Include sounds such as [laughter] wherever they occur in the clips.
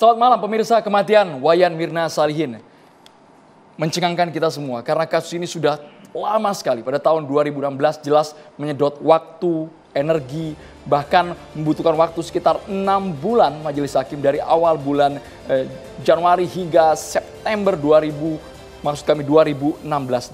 Selamat malam pemirsa kematian Wayan Mirna Salihin. Mencengangkan kita semua karena kasus ini sudah lama sekali. Pada tahun 2016 jelas menyedot waktu, energi, bahkan membutuhkan waktu sekitar 6 bulan majelis hakim dari awal bulan eh, Januari hingga September 2000 maksud kami 2016.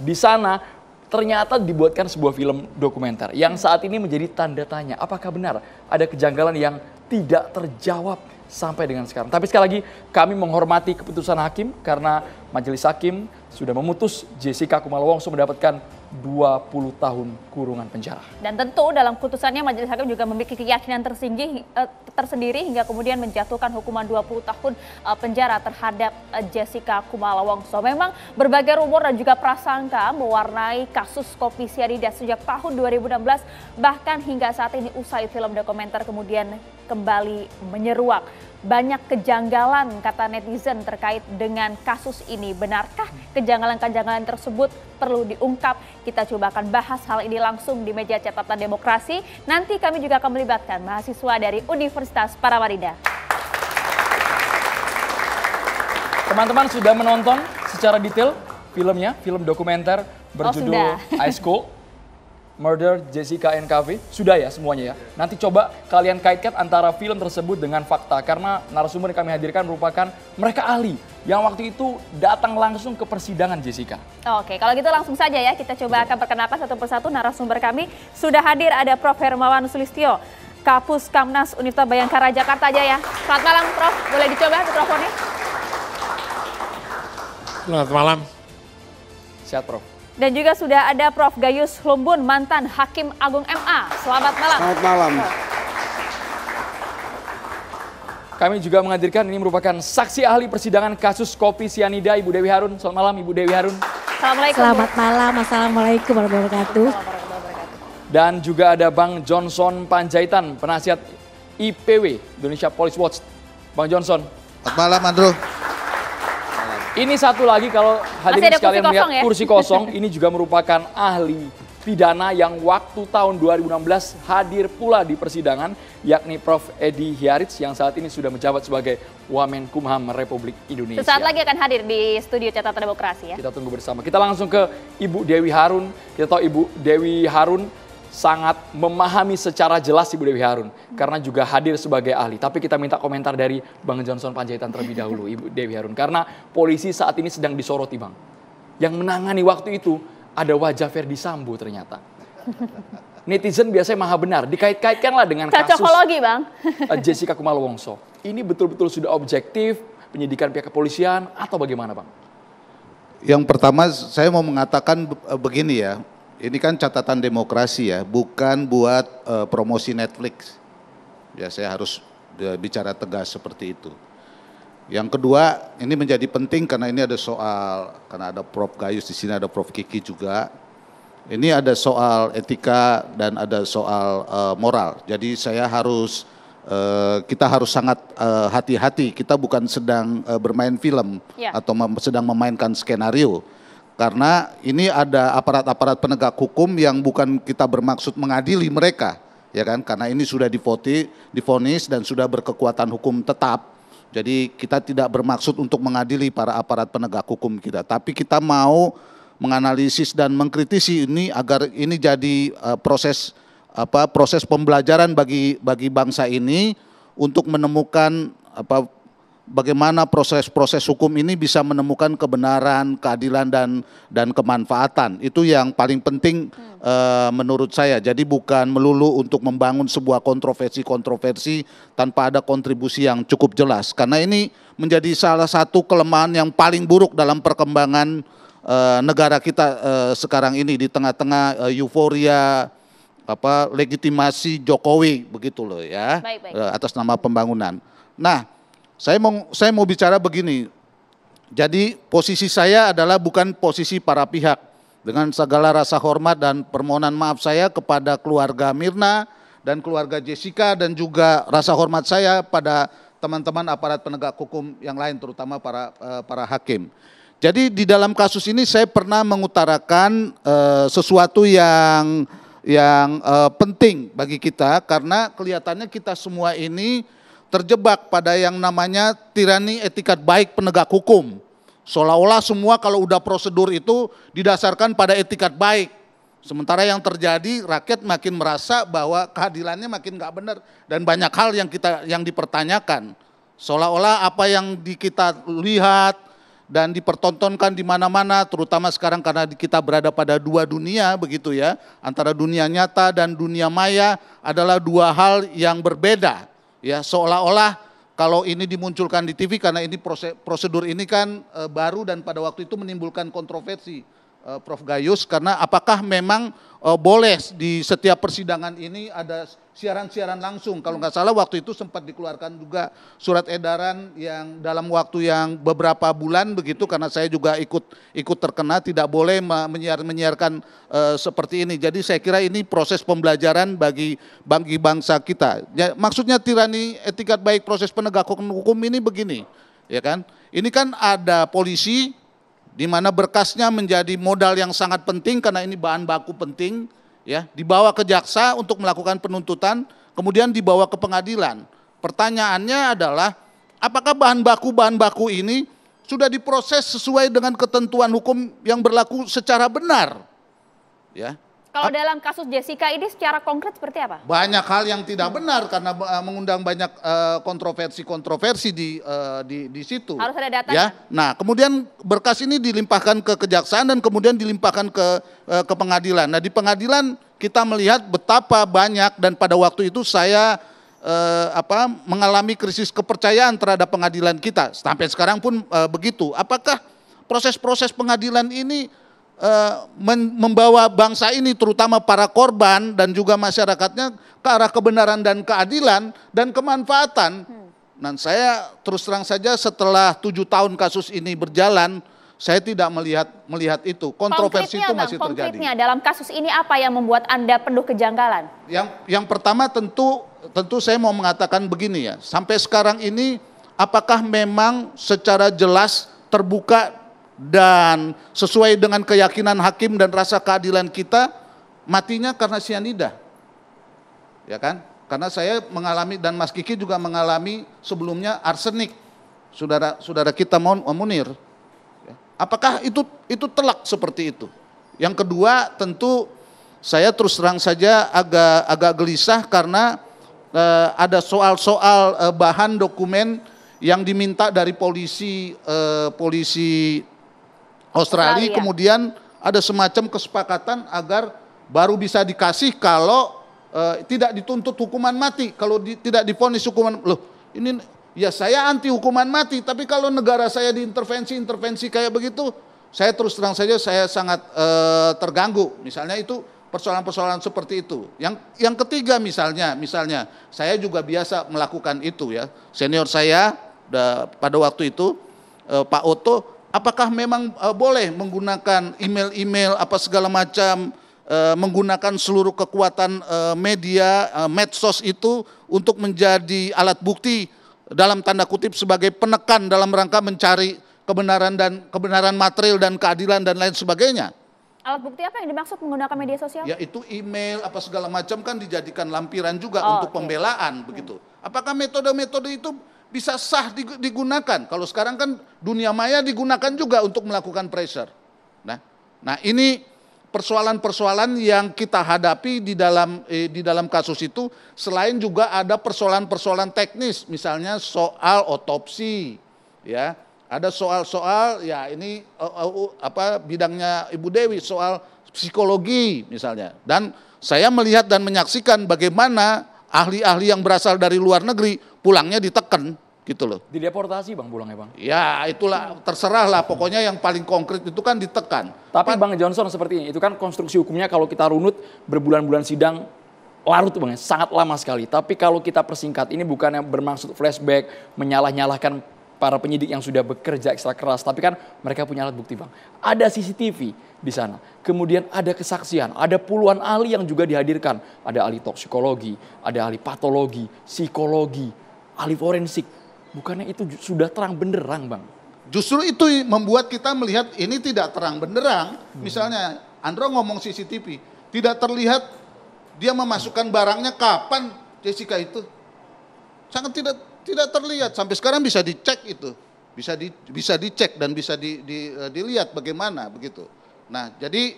Di sana ternyata dibuatkan sebuah film dokumenter yang saat ini menjadi tanda tanya apakah benar ada kejanggalan yang tidak terjawab sampai dengan sekarang. Tapi sekali lagi kami menghormati keputusan hakim karena majelis hakim sudah memutus Jessica Kumala Wongso mendapatkan 20 tahun kurungan penjara. Dan tentu dalam putusannya majelis hakim juga memiliki keyakinan tersinggi, eh, tersendiri hingga kemudian menjatuhkan hukuman 20 tahun eh, penjara terhadap eh, Jessica Kumala Wongso. Memang berbagai rumor dan juga prasangka mewarnai kasus kopi sianida sejak tahun 2016 bahkan hingga saat ini usai film dokumenter kemudian kembali menyeruak banyak kejanggalan kata netizen terkait dengan kasus ini. Benarkah kejanggalan-kejanggalan tersebut perlu diungkap? Kita coba akan bahas hal ini langsung di meja catatan demokrasi. Nanti kami juga akan melibatkan mahasiswa dari Universitas Paramarida Teman-teman sudah menonton secara detail filmnya, film dokumenter oh, berjudul oh, Ice Cold. [laughs] Murder Jessica and sudah ya semuanya ya. Nanti coba kalian kaitkan antara film tersebut dengan fakta karena narasumber yang kami hadirkan merupakan mereka ahli yang waktu itu datang langsung ke persidangan Jessica. Oke, kalau gitu langsung saja ya kita coba akan perkenalkan satu persatu narasumber kami. Sudah hadir ada Prof Hermawan Sulistio, Kapus Kamnas Unita Bayangkara Jakarta aja ya. Selamat malam Prof, boleh dicoba mikrofonnya? Selamat malam. Sehat Prof. Dan juga sudah ada Prof. Gayus Lumbun, mantan Hakim Agung MA. Selamat malam. Selamat malam. Kami juga menghadirkan ini merupakan saksi ahli persidangan kasus kopi sianida Ibu Dewi Harun. Selamat malam Ibu Dewi Harun. Assalamualaikum. Selamat malam. Assalamualaikum warahmatullahi wabarakatuh. Dan juga ada Bang Johnson Panjaitan, penasihat IPW Indonesia Police Watch. Bang Johnson. Selamat malam Andro. Ini satu lagi kalau hadirin sekalian kursi melihat kosong, ya? kursi kosong, ini juga merupakan ahli pidana yang waktu tahun 2016 hadir pula di persidangan, yakni Prof. Edi Hiarits yang saat ini sudah menjabat sebagai Wamen Kumham Republik Indonesia. Sesaat lagi akan hadir di studio Catatan Demokrasi ya. Kita tunggu bersama. Kita langsung ke Ibu Dewi Harun. Kita tahu Ibu Dewi Harun sangat memahami secara jelas Ibu Dewi Harun karena juga hadir sebagai ahli. Tapi kita minta komentar dari Bang Johnson Panjaitan terlebih dahulu Ibu Dewi Harun karena polisi saat ini sedang disoroti Bang. Yang menangani waktu itu ada wajah Ferdi Sambo ternyata. Netizen biasanya maha benar, dikait-kaitkanlah dengan kasus Bang. Eh, Jessica Kumala Wongso. Ini betul-betul sudah objektif penyidikan pihak kepolisian atau bagaimana Bang? Yang pertama saya mau mengatakan eh, begini ya, ini kan catatan demokrasi ya, bukan buat uh, promosi Netflix. Ya saya harus e, bicara tegas seperti itu. Yang kedua, ini menjadi penting karena ini ada soal karena ada Prof Gayus di sini ada Prof Kiki juga. Ini ada soal etika dan ada soal uh, moral. Jadi saya harus uh, kita harus sangat hati-hati. Uh, kita bukan sedang uh, bermain film yeah. atau mem sedang memainkan skenario karena ini ada aparat-aparat penegak hukum yang bukan kita bermaksud mengadili mereka, ya kan? Karena ini sudah difoti, difonis dan sudah berkekuatan hukum tetap. Jadi kita tidak bermaksud untuk mengadili para aparat penegak hukum kita, tapi kita mau menganalisis dan mengkritisi ini agar ini jadi uh, proses apa proses pembelajaran bagi bagi bangsa ini untuk menemukan apa bagaimana proses-proses hukum ini bisa menemukan kebenaran, keadilan dan dan kemanfaatan. Itu yang paling penting hmm. uh, menurut saya. Jadi bukan melulu untuk membangun sebuah kontroversi-kontroversi tanpa ada kontribusi yang cukup jelas. Karena ini menjadi salah satu kelemahan yang paling buruk dalam perkembangan uh, negara kita uh, sekarang ini di tengah-tengah uh, euforia apa legitimasi Jokowi begitu loh ya baik, baik. atas nama pembangunan. Nah, saya mau saya mau bicara begini. Jadi posisi saya adalah bukan posisi para pihak. Dengan segala rasa hormat dan permohonan maaf saya kepada keluarga Mirna dan keluarga Jessica dan juga rasa hormat saya pada teman-teman aparat penegak hukum yang lain terutama para eh, para hakim. Jadi di dalam kasus ini saya pernah mengutarakan uh, sesuatu yang yang uh, penting bagi kita karena kelihatannya kita semua ini terjebak pada yang namanya tirani etikat baik penegak hukum. Seolah-olah semua kalau udah prosedur itu didasarkan pada etikat baik. Sementara yang terjadi rakyat makin merasa bahwa kehadirannya makin gak benar dan banyak hal yang kita yang dipertanyakan. Seolah-olah apa yang di kita lihat dan dipertontonkan di mana-mana terutama sekarang karena kita berada pada dua dunia begitu ya, antara dunia nyata dan dunia maya adalah dua hal yang berbeda. Ya, seolah-olah kalau ini dimunculkan di TV karena ini prosedur ini kan e, baru dan pada waktu itu menimbulkan kontroversi e, Prof Gayus karena apakah memang e, boleh di setiap persidangan ini ada siaran-siaran langsung. Kalau nggak salah waktu itu sempat dikeluarkan juga surat edaran yang dalam waktu yang beberapa bulan begitu karena saya juga ikut ikut terkena tidak boleh menyiar menyiarkan e, seperti ini. Jadi saya kira ini proses pembelajaran bagi bagi bangsa kita. Ya, maksudnya tirani etikat baik proses penegak hukum ini begini, ya kan? Ini kan ada polisi di mana berkasnya menjadi modal yang sangat penting karena ini bahan baku penting ya, dibawa ke jaksa untuk melakukan penuntutan, kemudian dibawa ke pengadilan. Pertanyaannya adalah apakah bahan baku bahan baku ini sudah diproses sesuai dengan ketentuan hukum yang berlaku secara benar? Ya. Kalau dalam kasus Jessica ini secara konkret seperti apa? Banyak hal yang tidak hmm. benar karena eh, mengundang banyak eh, kontroversi-kontroversi di, eh, di di situ. Harus ada data. Ya. Nah, kemudian berkas ini dilimpahkan ke kejaksaan dan kemudian dilimpahkan ke ke pengadilan. Nah, di pengadilan kita melihat betapa banyak dan pada waktu itu saya apa mengalami krisis kepercayaan terhadap pengadilan kita. Sampai sekarang pun begitu. Apakah proses-proses pengadilan ini Eh, membawa bangsa ini terutama para korban dan juga masyarakatnya ke arah kebenaran dan keadilan dan kemanfaatan. Nah, saya terus terang saja setelah tujuh tahun kasus ini berjalan, saya tidak melihat melihat itu kontroversi itu masih bang, terjadi. Konkretnya dalam kasus ini apa yang membuat anda penuh kejanggalan? Yang yang pertama tentu tentu saya mau mengatakan begini ya sampai sekarang ini apakah memang secara jelas terbuka dan sesuai dengan keyakinan hakim dan rasa keadilan kita matinya karena sianida. Ya kan? Karena saya mengalami dan Mas Kiki juga mengalami sebelumnya arsenik. Saudara-saudara kita mau eh, Munir. Ya. Apakah itu itu telak seperti itu? Yang kedua tentu saya terus terang saja agak agak gelisah karena e, ada soal-soal e, bahan dokumen yang diminta dari polisi e, polisi Australia, Australia kemudian ada semacam kesepakatan agar baru bisa dikasih kalau uh, tidak dituntut hukuman mati, kalau di, tidak difonis hukuman loh ini ya saya anti hukuman mati, tapi kalau negara saya diintervensi intervensi kayak begitu, saya terus terang saja saya sangat uh, terganggu. Misalnya itu persoalan-persoalan seperti itu. Yang yang ketiga misalnya, misalnya saya juga biasa melakukan itu ya. Senior saya pada waktu itu eh, Pak Oto apakah memang uh, boleh menggunakan email-email apa segala macam uh, menggunakan seluruh kekuatan uh, media uh, medsos itu untuk menjadi alat bukti dalam tanda kutip sebagai penekan dalam rangka mencari kebenaran dan kebenaran material dan keadilan dan lain sebagainya. Alat bukti apa yang dimaksud menggunakan media sosial? Ya itu email apa segala macam kan dijadikan lampiran juga oh, untuk okay. pembelaan begitu. Apakah metode-metode itu bisa sah digunakan. Kalau sekarang kan dunia maya digunakan juga untuk melakukan pressure. Nah, nah ini persoalan-persoalan yang kita hadapi di dalam eh, di dalam kasus itu selain juga ada persoalan-persoalan teknis misalnya soal otopsi ya ada soal-soal ya ini uh, uh, apa bidangnya Ibu Dewi soal psikologi misalnya dan saya melihat dan menyaksikan bagaimana ahli-ahli yang berasal dari luar negeri pulangnya diteken gitu loh. Dideportasi bang pulang ya bang? Ya itulah terserah lah pokoknya yang paling konkret itu kan ditekan. Tapi Pat bang Johnson seperti ini itu kan konstruksi hukumnya kalau kita runut berbulan-bulan sidang larut bang ya. sangat lama sekali. Tapi kalau kita persingkat ini bukan yang bermaksud flashback menyalah-nyalahkan para penyidik yang sudah bekerja ekstra keras, tapi kan mereka punya alat bukti bang. Ada CCTV di sana, kemudian ada kesaksian, ada puluhan ahli yang juga dihadirkan, ada ahli toksikologi, ada ahli patologi, psikologi, ahli forensik, Bukannya itu sudah terang benderang, Bang? Justru itu membuat kita melihat ini tidak terang benderang. Hmm. Misalnya Andro ngomong CCTV, tidak terlihat dia memasukkan barangnya kapan Jessica itu. Sangat tidak tidak terlihat sampai sekarang bisa dicek itu. Bisa di, bisa dicek dan bisa di, di, e, dilihat bagaimana begitu. Nah, jadi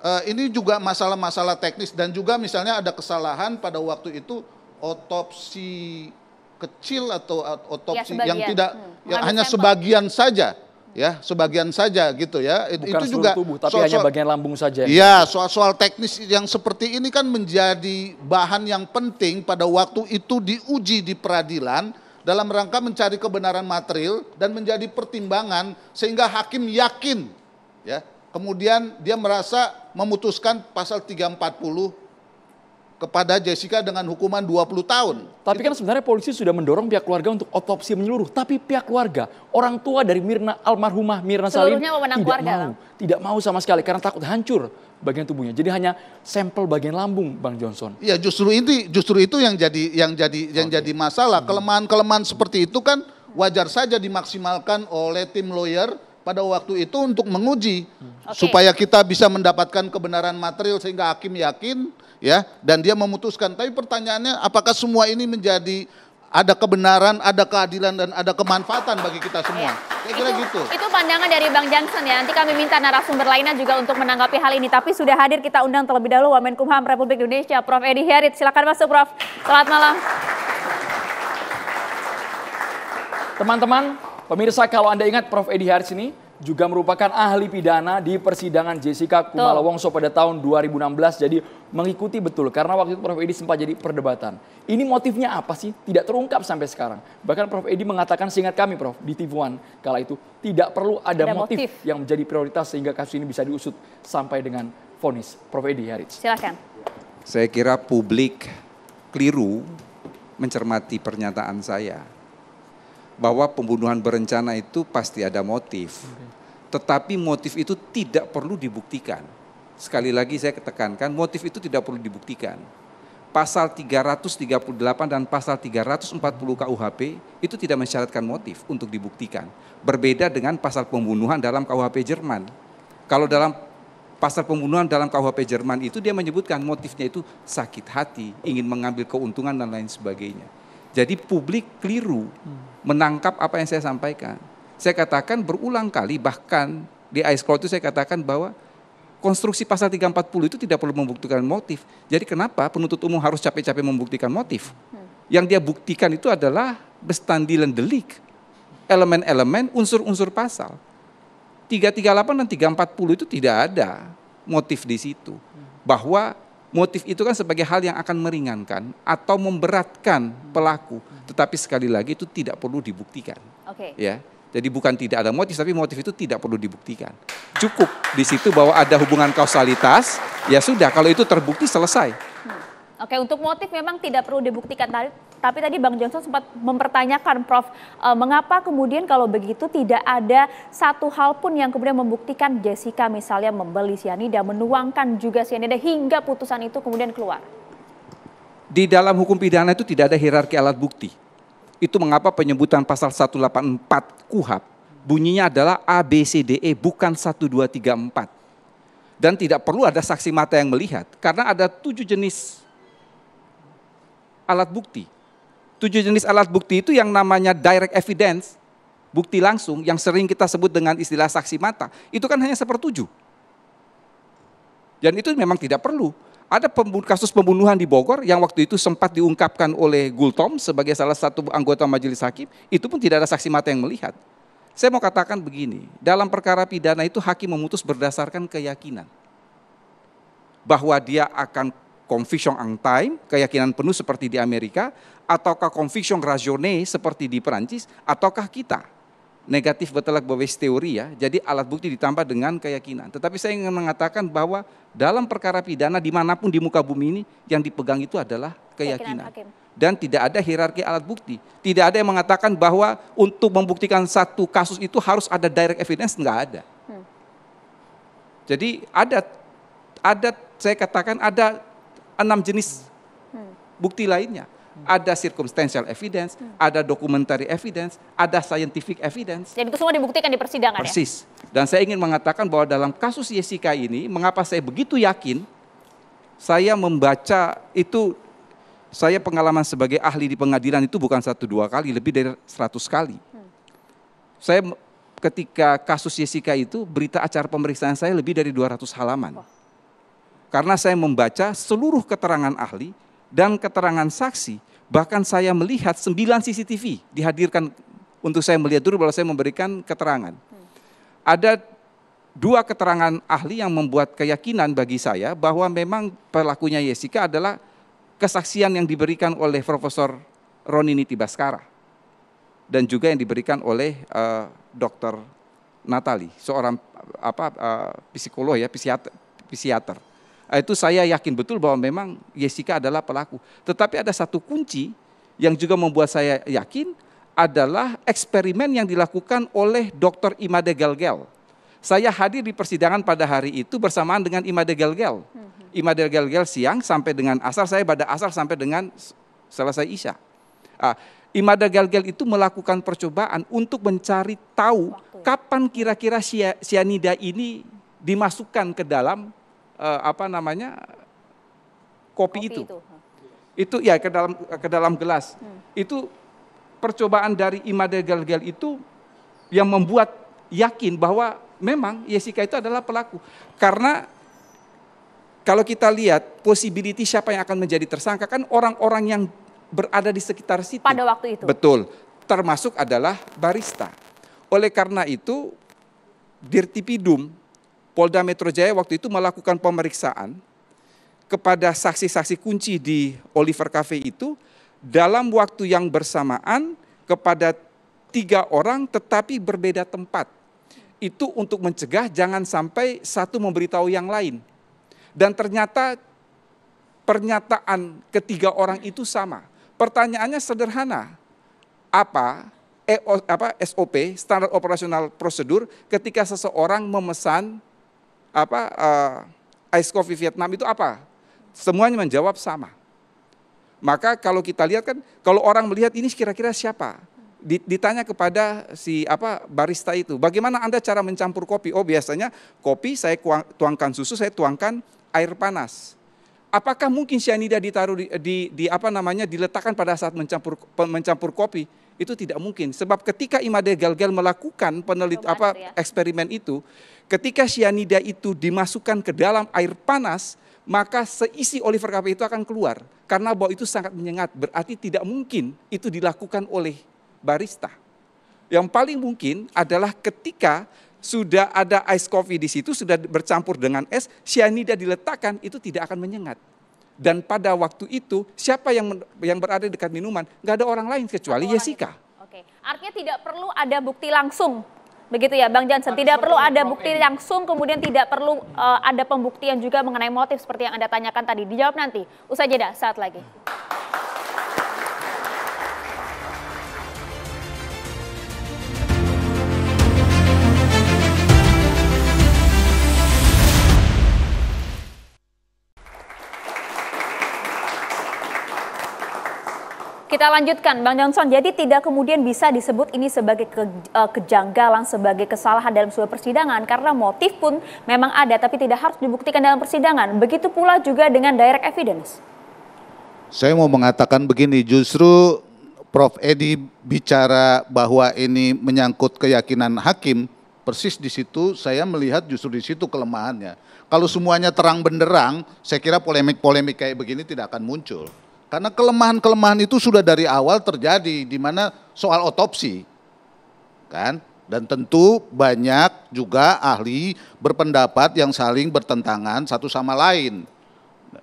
e, ini juga masalah-masalah teknis dan juga misalnya ada kesalahan pada waktu itu otopsi kecil atau ya, otopsi ya, yang tidak hmm. yang hanya sampel. sebagian saja ya sebagian saja gitu ya Bukan itu juga tubuh tapi soal, hanya bagian lambung saja ya soal-soal teknis yang seperti ini kan menjadi bahan yang penting pada waktu itu diuji di peradilan dalam rangka mencari kebenaran material dan menjadi pertimbangan sehingga hakim yakin ya kemudian dia merasa memutuskan pasal 340 kepada Jessica dengan hukuman 20 tahun. Tapi kan sebenarnya polisi sudah mendorong pihak keluarga untuk otopsi menyeluruh, tapi pihak keluarga, orang tua dari Mirna almarhumah Mirna Salim tidak mau, tidak mau sama sekali karena takut hancur bagian tubuhnya. Jadi hanya sampel bagian lambung Bang Johnson. Iya, justru itu justru itu yang jadi yang jadi yang jadi masalah. Hmm. Kelemahan-kelemahan seperti itu kan wajar saja dimaksimalkan oleh tim lawyer pada waktu itu untuk menguji okay. Hmm. supaya kita bisa mendapatkan kebenaran material sehingga hakim yakin ya dan dia memutuskan. Tapi pertanyaannya apakah semua ini menjadi ada kebenaran, ada keadilan dan ada kemanfaatan bagi kita iya. semua. Kira-kira gitu. Itu pandangan dari Bang Johnson ya. Nanti kami minta narasumber lainnya juga untuk menanggapi hal ini. Tapi sudah hadir kita undang terlebih dahulu Wamenkumham Republik Indonesia, Prof. Edi Herit. Silakan masuk, Prof. Selamat malam. Teman-teman, Pemirsa kalau Anda ingat Prof. Edi Harris ini juga merupakan ahli pidana di persidangan Jessica Kumala Wongso pada tahun 2016. Jadi mengikuti betul karena waktu itu Prof Edi sempat jadi perdebatan. Ini motifnya apa sih? Tidak terungkap sampai sekarang. Bahkan Prof Edi mengatakan seingat kami Prof di TV One kala itu tidak perlu ada, ada motif, motif yang menjadi prioritas sehingga kasus ini bisa diusut sampai dengan vonis. Prof Edi Harits. Silakan. Saya kira publik keliru mencermati pernyataan saya bahwa pembunuhan berencana itu pasti ada motif. Tetapi motif itu tidak perlu dibuktikan. Sekali lagi saya tekankan, motif itu tidak perlu dibuktikan. Pasal 338 dan pasal 340 KUHP itu tidak mensyaratkan motif untuk dibuktikan. Berbeda dengan pasal pembunuhan dalam KUHP Jerman. Kalau dalam pasal pembunuhan dalam KUHP Jerman itu dia menyebutkan motifnya itu sakit hati, ingin mengambil keuntungan dan lain sebagainya. Jadi publik keliru menangkap apa yang saya sampaikan. Saya katakan berulang kali bahkan di ice Cloud itu saya katakan bahwa konstruksi pasal 340 itu tidak perlu membuktikan motif. Jadi kenapa penuntut umum harus capek-capek membuktikan motif? Hmm. Yang dia buktikan itu adalah bestandilan delik, elemen-elemen, unsur-unsur pasal. 338 dan 340 itu tidak ada motif di situ. Hmm. Bahwa motif itu kan sebagai hal yang akan meringankan atau memberatkan pelaku, tetapi sekali lagi itu tidak perlu dibuktikan. Oke. Okay. Ya. Jadi bukan tidak ada motif, tapi motif itu tidak perlu dibuktikan. Cukup di situ bahwa ada hubungan kausalitas, ya sudah kalau itu terbukti selesai. Oke, untuk motif memang tidak perlu dibuktikan tapi tadi Bang Johnson sempat mempertanyakan Prof e, mengapa kemudian kalau begitu tidak ada satu hal pun yang kemudian membuktikan Jessica misalnya membeli sianida menuangkan juga sianida hingga putusan itu kemudian keluar. Di dalam hukum pidana itu tidak ada hierarki alat bukti. Itu mengapa penyebutan pasal 184 KUHAP bunyinya adalah A B C D E bukan 1 2 3 4. Dan tidak perlu ada saksi mata yang melihat karena ada tujuh jenis alat bukti. Tujuh jenis alat bukti itu yang namanya direct evidence, bukti langsung yang sering kita sebut dengan istilah saksi mata, itu kan hanya sepertujuh. Dan itu memang tidak perlu. Ada pembun kasus pembunuhan di Bogor yang waktu itu sempat diungkapkan oleh Gultom sebagai salah satu anggota majelis hakim, itu pun tidak ada saksi mata yang melihat. Saya mau katakan begini, dalam perkara pidana itu hakim memutus berdasarkan keyakinan bahwa dia akan conviction on time, keyakinan penuh seperti di Amerika, ataukah conviction rationné seperti di Perancis, ataukah kita? Negatif betelak bawas teori ya, jadi alat bukti ditambah dengan keyakinan. Tetapi saya ingin mengatakan bahwa dalam perkara pidana dimanapun di muka bumi ini, yang dipegang itu adalah keyakinan. dan tidak ada hierarki alat bukti. Tidak ada yang mengatakan bahwa untuk membuktikan satu kasus itu harus ada direct evidence, enggak ada. Hmm. Jadi ada ada saya katakan ada enam jenis hmm. bukti lainnya. Ada circumstantial evidence, hmm. ada documentary evidence, ada scientific evidence. Dan itu semua dibuktikan di persidangan ya? Persis. ya? Dan saya ingin mengatakan bahwa dalam kasus Jessica ini, mengapa saya begitu yakin, saya membaca itu, saya pengalaman sebagai ahli di pengadilan itu bukan satu dua kali, lebih dari seratus kali. Hmm. Saya ketika kasus Jessica itu, berita acara pemeriksaan saya lebih dari 200 halaman. Wah karena saya membaca seluruh keterangan ahli dan keterangan saksi, bahkan saya melihat sembilan CCTV dihadirkan untuk saya melihat dulu bahwa saya memberikan keterangan. Ada dua keterangan ahli yang membuat keyakinan bagi saya bahwa memang pelakunya Yesika adalah kesaksian yang diberikan oleh Profesor Roni Niti Baskara dan juga yang diberikan oleh uh, eh, Dr. Natali, seorang apa uh, psikolog ya, psikiater. psikiater Ah, itu saya yakin betul bahwa memang Jessica adalah pelaku. Tetapi ada satu kunci yang juga membuat saya yakin adalah eksperimen yang dilakukan oleh Dr. Imade Galgel. Saya hadir di persidangan pada hari itu bersamaan dengan Imade Galgel. Mhm. Imade Galgel siang sampai dengan asar, saya pada asar sampai dengan selesai isya. Ah, Imada Galgel itu melakukan percobaan untuk mencari tahu kapan kira-kira sianida ini dimasukkan ke dalam uh, apa namanya kopi, kopi itu. itu. Itu ya ke dalam ke dalam gelas. Hmm. Itu percobaan dari Imade Galgal itu yang membuat yakin bahwa memang Yesika itu adalah pelaku. Karena kalau kita lihat possibility siapa yang akan menjadi tersangka kan orang-orang yang berada di sekitar situ. Pada waktu itu. Betul. Termasuk adalah barista. Oleh karena itu Dirtipidum Polda Metro Jaya waktu itu melakukan pemeriksaan kepada saksi-saksi kunci di Oliver Cafe itu dalam waktu yang bersamaan kepada tiga orang tetapi berbeda tempat. Itu untuk mencegah jangan sampai satu memberitahu yang lain. Dan ternyata pernyataan ketiga orang itu sama. Pertanyaannya sederhana. Apa EO, apa SOP, standar operasional prosedur ketika seseorang memesan apa uh, ice coffee Vietnam itu apa? Semuanya menjawab sama. Maka kalau kita lihat kan, kalau orang melihat ini kira-kira siapa? Ditanya kepada si apa barista itu, bagaimana anda cara mencampur kopi? Oh biasanya kopi saya tuangkan susu, saya tuangkan air panas. Apakah mungkin cyanida ditaruh di, di, di apa namanya diletakkan pada saat mencampur mencampur kopi? Itu tidak mungkin. Sebab ketika Imade Galgal melakukan penelit apa ya. eksperimen itu, Ketika sianida itu dimasukkan ke dalam air panas, maka seisi Oliver KP itu akan keluar. Karena bau itu sangat menyengat, berarti tidak mungkin itu dilakukan oleh barista. Yang paling mungkin adalah ketika sudah ada ice coffee di situ, sudah bercampur dengan es, sianida diletakkan itu tidak akan menyengat. Dan pada waktu itu siapa yang yang berada dekat minuman, Gak ada orang lain kecuali Jessica. Oke, artinya tidak perlu ada bukti langsung Begitu ya Bang Jansen, tidak perlu ada bukti langsung kemudian tidak perlu uh, ada pembuktian juga mengenai motif seperti yang Anda tanyakan tadi. Dijawab nanti. Usai jeda saat lagi. Kita lanjutkan, Bang Johnson. Jadi tidak kemudian bisa disebut ini sebagai ke, uh, kejanggalan, sebagai kesalahan dalam sebuah persidangan karena motif pun memang ada, tapi tidak harus dibuktikan dalam persidangan. Begitu pula juga dengan direct evidence. Saya mau mengatakan begini, justru Prof. Edi bicara bahwa ini menyangkut keyakinan hakim, persis di situ saya melihat justru di situ kelemahannya. Kalau semuanya terang benderang, saya kira polemik-polemik kayak begini tidak akan muncul. Karena kelemahan-kelemahan itu sudah dari awal terjadi di mana soal otopsi. Kan? Dan tentu banyak juga ahli berpendapat yang saling bertentangan satu sama lain.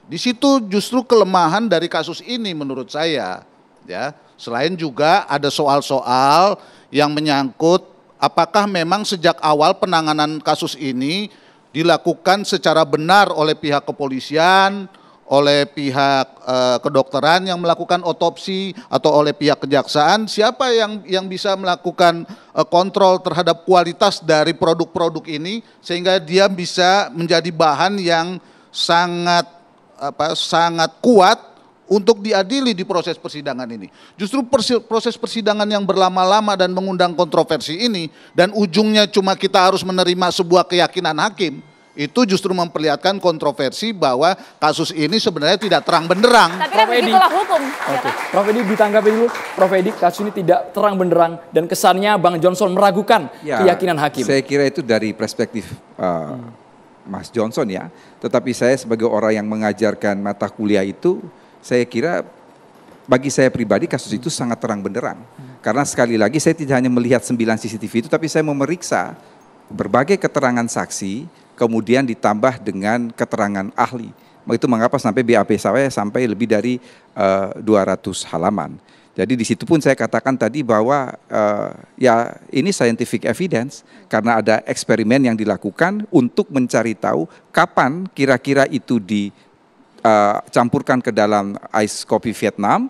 Di situ justru kelemahan dari kasus ini menurut saya, ya. Selain juga ada soal-soal yang menyangkut apakah memang sejak awal penanganan kasus ini dilakukan secara benar oleh pihak kepolisian, oleh pihak e, kedokteran yang melakukan otopsi atau oleh pihak kejaksaan siapa yang yang bisa melakukan e, kontrol terhadap kualitas dari produk-produk ini sehingga dia bisa menjadi bahan yang sangat apa sangat kuat untuk diadili di proses persidangan ini. Justru proses persidangan yang berlama-lama dan mengundang kontroversi ini dan ujungnya cuma kita harus menerima sebuah keyakinan hakim itu justru memperlihatkan kontroversi bahwa kasus ini sebenarnya tidak terang benderang. Tapi kan Prof. begitulah hukum. Ya Oke. kan? Prof. Edi ditanggapi dulu. Prof. Edi kasus ini tidak terang benderang dan kesannya Bang Johnson meragukan ya, keyakinan hakim. Saya kira itu dari perspektif uh, hmm. Mas Johnson ya. Tetapi saya sebagai orang yang mengajarkan mata kuliah itu, saya kira bagi saya pribadi kasus itu sangat terang benderang. Karena sekali lagi saya tidak hanya melihat sembilan CCTV itu, tapi saya memeriksa berbagai keterangan saksi kemudian ditambah dengan keterangan ahli. Itu mengapa sampai BAP saya sampai lebih dari uh, eh, 200 halaman. Jadi di situ pun saya katakan tadi bahwa uh, ya ini scientific evidence karena ada eksperimen yang dilakukan untuk mencari tahu kapan kira-kira itu dicampurkan eh, ke dalam ice kopi Vietnam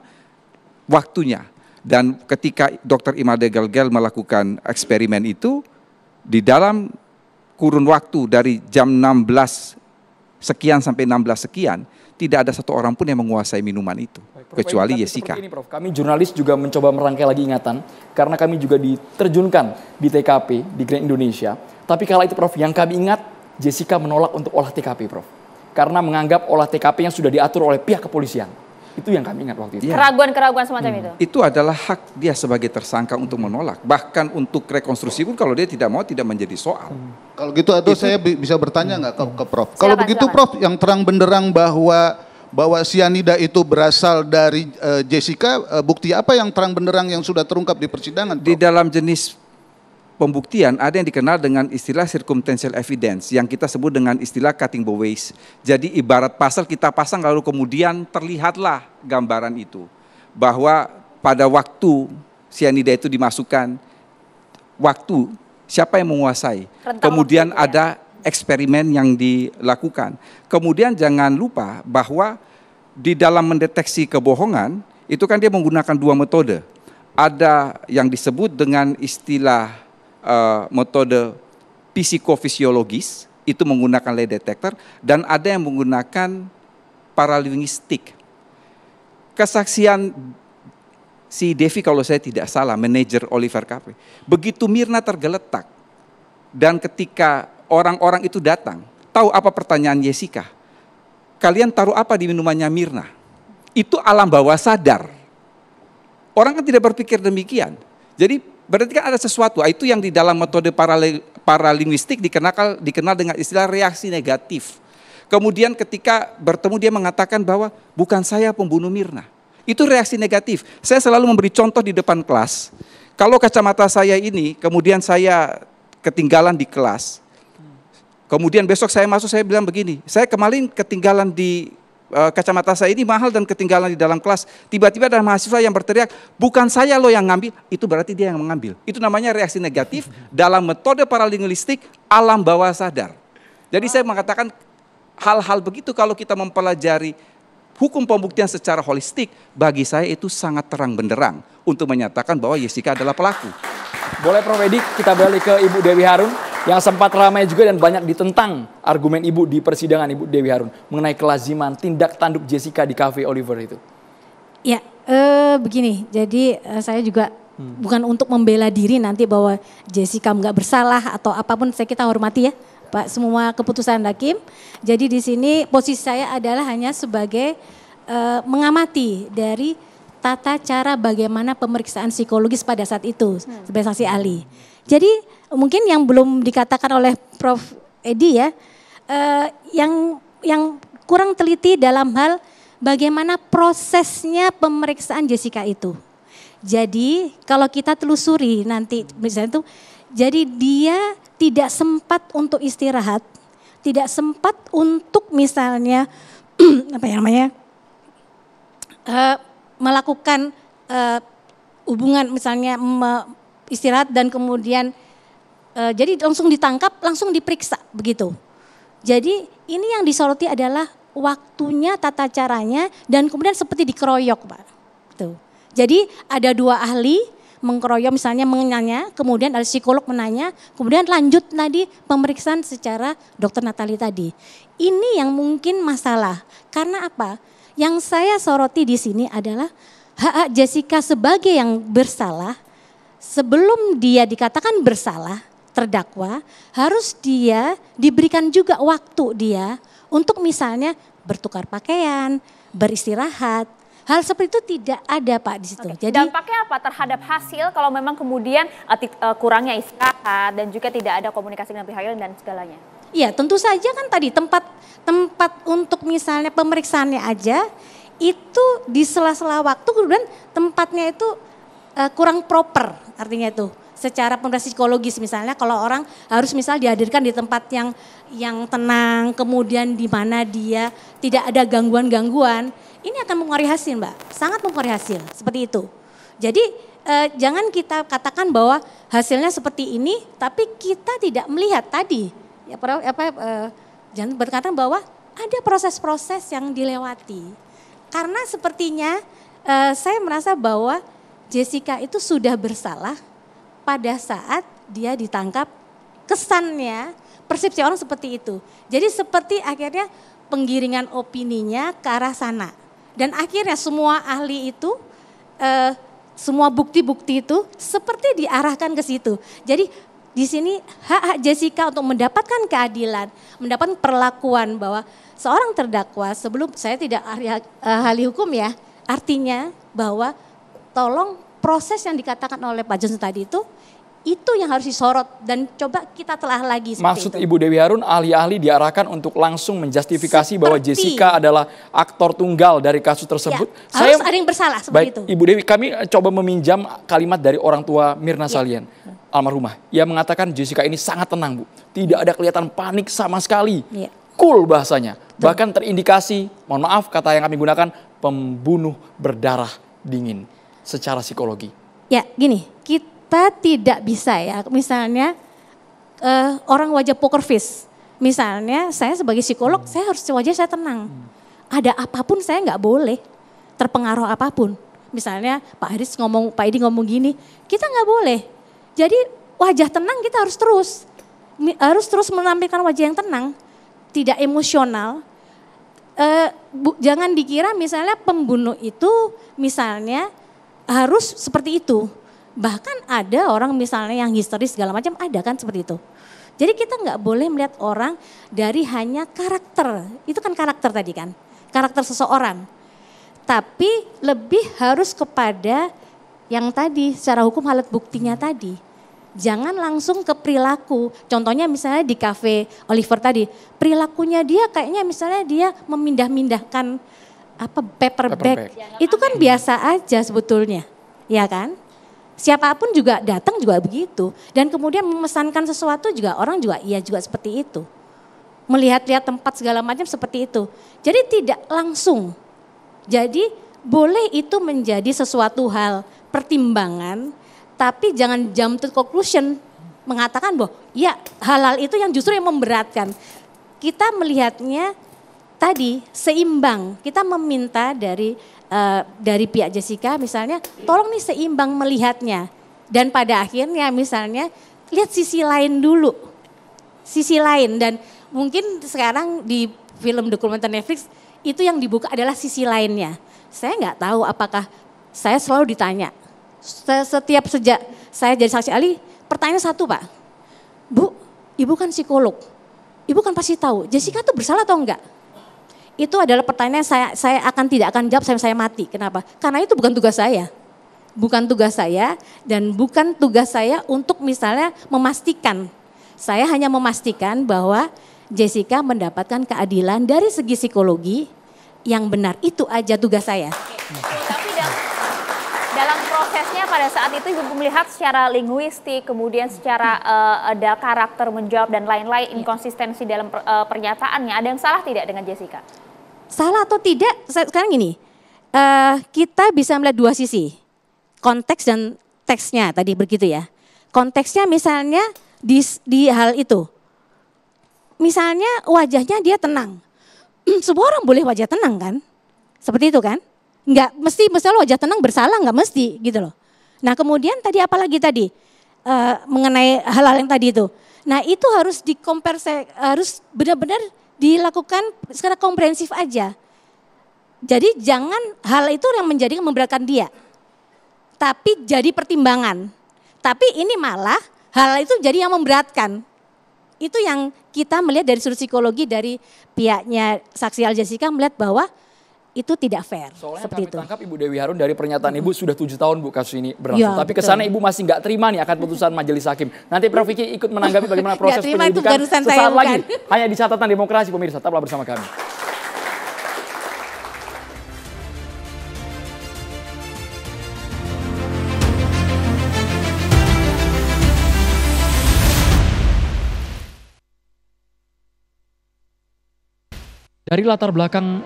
waktunya dan ketika Dr. Imade Gelgel melakukan eksperimen itu di dalam kurun waktu dari jam 16 sekian sampai 16 sekian, tidak ada satu orang pun yang menguasai minuman itu, Baik, Prof. kecuali Jessica. Ini, Prof. Kami jurnalis juga mencoba merangkai lagi ingatan, karena kami juga diterjunkan di TKP, di Grand Indonesia. Tapi kala itu Prof, yang kami ingat, Jessica menolak untuk olah TKP Prof. Karena menganggap olah TKP yang sudah diatur oleh pihak kepolisian. Itu yang kami ingat waktu itu. Iya. Keraguan-keraguan semacam hmm. itu. Itu adalah hak dia sebagai tersangka untuk menolak. Bahkan untuk rekonstruksi pun kalau dia tidak mau tidak menjadi soal. Hmm. Kalau gitu atau itu, saya bisa bertanya nggak hmm. ke, ke Prof. Silakan, kalau begitu silakan. Prof yang terang benderang bahwa bahwa sianida itu berasal dari uh, Jessica, uh, bukti apa yang terang benderang yang sudah terungkap di persidangan? Prof? Di dalam jenis pembuktian ada yang dikenal dengan istilah circumstantial evidence yang kita sebut dengan istilah cutting ways. Jadi ibarat pasal kita pasang lalu kemudian terlihatlah gambaran itu bahwa pada waktu sianida itu dimasukkan waktu siapa yang menguasai. Rentang kemudian ya. ada eksperimen yang dilakukan. Kemudian jangan lupa bahwa di dalam mendeteksi kebohongan itu kan dia menggunakan dua metode. Ada yang disebut dengan istilah uh, metode psikofisiologis itu menggunakan lay detector dan ada yang menggunakan paralinguistik. Kesaksian si Devi kalau saya tidak salah, manajer Oliver Capri. Begitu Mirna tergeletak dan ketika orang-orang itu datang, tahu apa pertanyaan Jessica? Kalian taruh apa di minumannya Mirna? Itu alam bawah sadar. Orang kan tidak berpikir demikian. Jadi Berarti kan ada sesuatu. Itu yang di dalam metode paralinguistik dikenal dikenal dengan istilah reaksi negatif. Kemudian ketika bertemu dia mengatakan bahwa bukan saya pembunuh Mirna. Itu reaksi negatif. Saya selalu memberi contoh di depan kelas. Kalau kacamata saya ini kemudian saya ketinggalan di kelas. Kemudian besok saya masuk saya bilang begini, saya kemarin ketinggalan di Eh, kacamata saya ini mahal dan ketinggalan di dalam kelas. Tiba-tiba ada mahasiswa yang berteriak, bukan saya loh yang ngambil, itu berarti dia yang mengambil. Itu namanya reaksi negatif dalam metode paralinguistik alam bawah sadar. Jadi saya mengatakan hal-hal begitu kalau kita mempelajari hukum pembuktian secara holistik, bagi saya itu sangat terang benderang untuk menyatakan bahwa Yesika adalah pelaku. Boleh Prof. Edi, kita balik ke Ibu Dewi Harun yang sempat ramai juga dan banyak ditentang argumen ibu di persidangan ibu Dewi Harun mengenai kelaziman tindak tanduk Jessica di kafe Oliver itu. Ya, eh, begini. Jadi eh, saya juga hmm. bukan untuk membela diri nanti bahwa Jessica nggak bersalah atau apapun. Saya kita hormati ya, Pak. Semua keputusan hakim. Jadi di sini posisi saya adalah hanya sebagai eh, mengamati dari tata cara bagaimana pemeriksaan psikologis pada saat itu hmm. sebagai saksi ahli. Jadi mungkin yang belum dikatakan oleh Prof Edi ya, eh, yang yang kurang teliti dalam hal bagaimana prosesnya pemeriksaan Jessica itu. Jadi kalau kita telusuri nanti misalnya itu, jadi dia tidak sempat untuk istirahat, tidak sempat untuk misalnya [clears throat] apa yang namanya eh, melakukan eh, hubungan misalnya istirahat dan kemudian uh, jadi langsung ditangkap, langsung diperiksa begitu. Jadi ini yang disoroti adalah waktunya, tata caranya, dan kemudian seperti dikeroyok, Pak. Tuh. Gitu. Jadi ada dua ahli mengkeroyok misalnya menanya, kemudian ada psikolog menanya, kemudian lanjut tadi pemeriksaan secara dokter Natali tadi. Ini yang mungkin masalah. Karena apa? Yang saya soroti di sini adalah hak Jessica sebagai yang bersalah sebelum dia dikatakan bersalah terdakwa, harus dia diberikan juga waktu dia untuk misalnya bertukar pakaian, beristirahat. Hal seperti itu tidak ada Pak di situ. Oke. Jadi dampaknya apa terhadap hasil kalau memang kemudian eh, eh, kurangnya istirahat dan juga tidak ada komunikasi dengan pihak lain dan segalanya? Iya, tentu saja kan tadi tempat tempat untuk misalnya pemeriksaannya aja itu di sela-sela waktu kemudian tempatnya itu uh, kurang proper artinya itu secara pemeriksaan psikologis misalnya kalau orang harus misal dihadirkan di tempat yang yang tenang kemudian di mana dia tidak ada gangguan-gangguan ini akan mempengaruhi hasil mbak sangat mempengaruhi hasil seperti itu jadi eh, jangan kita katakan bahwa hasilnya seperti ini tapi kita tidak melihat tadi ya apa, apa eh, jangan berkata bahwa ada proses-proses yang dilewati karena sepertinya eh, saya merasa bahwa Jessica itu sudah bersalah pada saat dia ditangkap kesannya persepsi orang seperti itu. Jadi seperti akhirnya penggiringan opininya ke arah sana. Dan akhirnya semua ahli itu eh, semua bukti-bukti itu seperti diarahkan ke situ. Jadi di sini hak hak Jessica untuk mendapatkan keadilan, mendapatkan perlakuan bahwa seorang terdakwa sebelum saya tidak ahli, eh, ahli hukum ya, artinya bahwa tolong proses yang dikatakan oleh Pak Johnson tadi itu itu yang harus disorot dan coba kita telah lagi. Maksud itu. Ibu Dewi Harun ahli-ahli diarahkan untuk langsung menjustifikasi seperti, bahwa Jessica adalah aktor tunggal dari kasus tersebut. Ya, Saya, harus ada yang bersalah seperti baik, itu. Ibu Dewi, kami eh, coba meminjam kalimat dari orang tua Mirna ya. Salian almarhumah. Ia mengatakan Jessica ini sangat tenang, Bu. Tidak ada kelihatan panik sama sekali. Ya. Cool bahasanya. Betul. Bahkan terindikasi, mohon maaf kata yang kami gunakan, pembunuh berdarah dingin secara psikologi? Ya, gini, kita tidak bisa ya. Misalnya uh, orang wajah poker face. Misalnya saya sebagai psikolog, hmm. saya harus wajah saya tenang. Hmm. Ada apapun saya nggak boleh terpengaruh apapun. Misalnya Pak Haris ngomong, Pak Edi ngomong gini, kita nggak boleh. Jadi wajah tenang kita harus terus, harus terus menampilkan wajah yang tenang, tidak emosional. E, bu, jangan dikira misalnya pembunuh itu misalnya harus seperti itu. Bahkan ada orang misalnya yang histeris segala macam ada kan seperti itu. Jadi kita nggak boleh melihat orang dari hanya karakter. Itu kan karakter tadi kan. Karakter seseorang. Tapi lebih harus kepada yang tadi secara hukum alat buktinya tadi. Jangan langsung ke perilaku. Contohnya misalnya di kafe Oliver tadi, perilakunya dia kayaknya misalnya dia memindah-mindahkan apa paper, paper bag. Itu kan biasa aja sebetulnya, ya kan? Siapapun juga datang juga begitu dan kemudian memesankan sesuatu juga orang juga iya juga seperti itu. Melihat-lihat tempat segala macam seperti itu. Jadi tidak langsung. Jadi boleh itu menjadi sesuatu hal pertimbangan tapi jangan jump to conclusion mengatakan bahwa ya halal itu yang justru yang memberatkan. Kita melihatnya tadi seimbang. Kita meminta dari uh, dari pihak Jessica misalnya, tolong nih seimbang melihatnya. Dan pada akhirnya misalnya lihat sisi lain dulu. Sisi lain dan mungkin sekarang di film dokumenter Netflix itu yang dibuka adalah sisi lainnya. Saya nggak tahu apakah saya selalu ditanya. Setiap sejak saya jadi saksi ahli, pertanyaan satu pak. Bu, ibu kan psikolog. Ibu kan pasti tahu, Jessica tuh bersalah atau enggak? itu adalah pertanyaan saya saya akan tidak akan jawab sampai saya mati. Kenapa? Karena itu bukan tugas saya. Bukan tugas saya dan bukan tugas saya untuk misalnya memastikan. Saya hanya memastikan bahwa Jessica mendapatkan keadilan dari segi psikologi yang benar. Itu aja tugas saya. Tapi dalam prosesnya pada saat itu ibu melihat secara linguistik, kemudian secara uh, ada karakter menjawab dan lain-lain inkonsistensi dalam per, uh, pernyataannya. Ada yang salah tidak dengan Jessica? salah atau tidak sekarang ini uh, eh, kita bisa melihat dua sisi konteks dan teksnya tadi begitu ya konteksnya misalnya di, di hal itu misalnya wajahnya dia tenang [clears throat] semua orang boleh wajah tenang kan seperti itu kan nggak mesti misalnya wajah tenang bersalah nggak mesti gitu loh nah kemudian tadi apalagi tadi uh, mengenai hal-hal yang tadi itu nah itu harus dikomper harus benar-benar dilakukan secara komprehensif aja. Jadi jangan hal itu yang menjadi memberatkan dia. Tapi jadi pertimbangan. Tapi ini malah hal itu jadi yang memberatkan. Itu yang kita melihat dari sudut psikologi dari pihaknya saksi Al Jessica melihat bahwa itu tidak fair. Soalnya seperti kami itu. tangkap Ibu Dewi Harun dari pernyataan Ibu sudah tujuh tahun Bu kasus ini berlangsung. Ya, Tapi ke kesana Ibu masih nggak terima nih akan putusan majelis hakim. Nanti Prof Vicky ikut menanggapi bagaimana [laughs] proses penyelidikan sesaat saya lagi. Hanya di catatan demokrasi pemirsa, tetaplah bersama kami. Dari latar belakang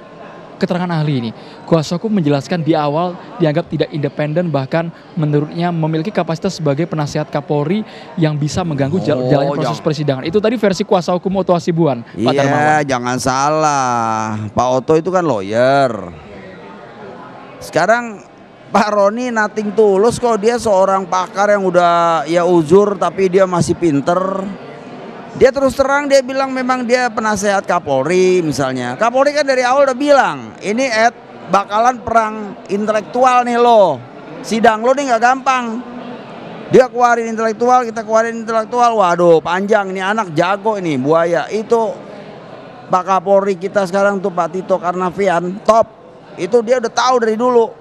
keterangan ahli ini. Kuasa hukum menjelaskan di awal dianggap tidak independen bahkan menurutnya memiliki kapasitas sebagai penasihat Kapolri yang bisa mengganggu oh, jalannya proses jangan. persidangan. Itu tadi versi kuasa hukum Oto Asibuan. Iya, jangan salah. Pak Oto itu kan lawyer. Sekarang Pak Roni nothing tulus kok dia seorang pakar yang udah ya uzur tapi dia masih pinter. Dia terus terang dia bilang memang dia penasehat Kapolri misalnya. Kapolri kan dari awal udah bilang ini Ed bakalan perang intelektual nih lo. Sidang lo nih nggak gampang. Dia keluarin intelektual, kita keluarin intelektual. Waduh, panjang ini anak jago ini buaya. Itu Pak Kapolri kita sekarang tuh Pak Tito Karnavian top. Itu dia udah tahu dari dulu.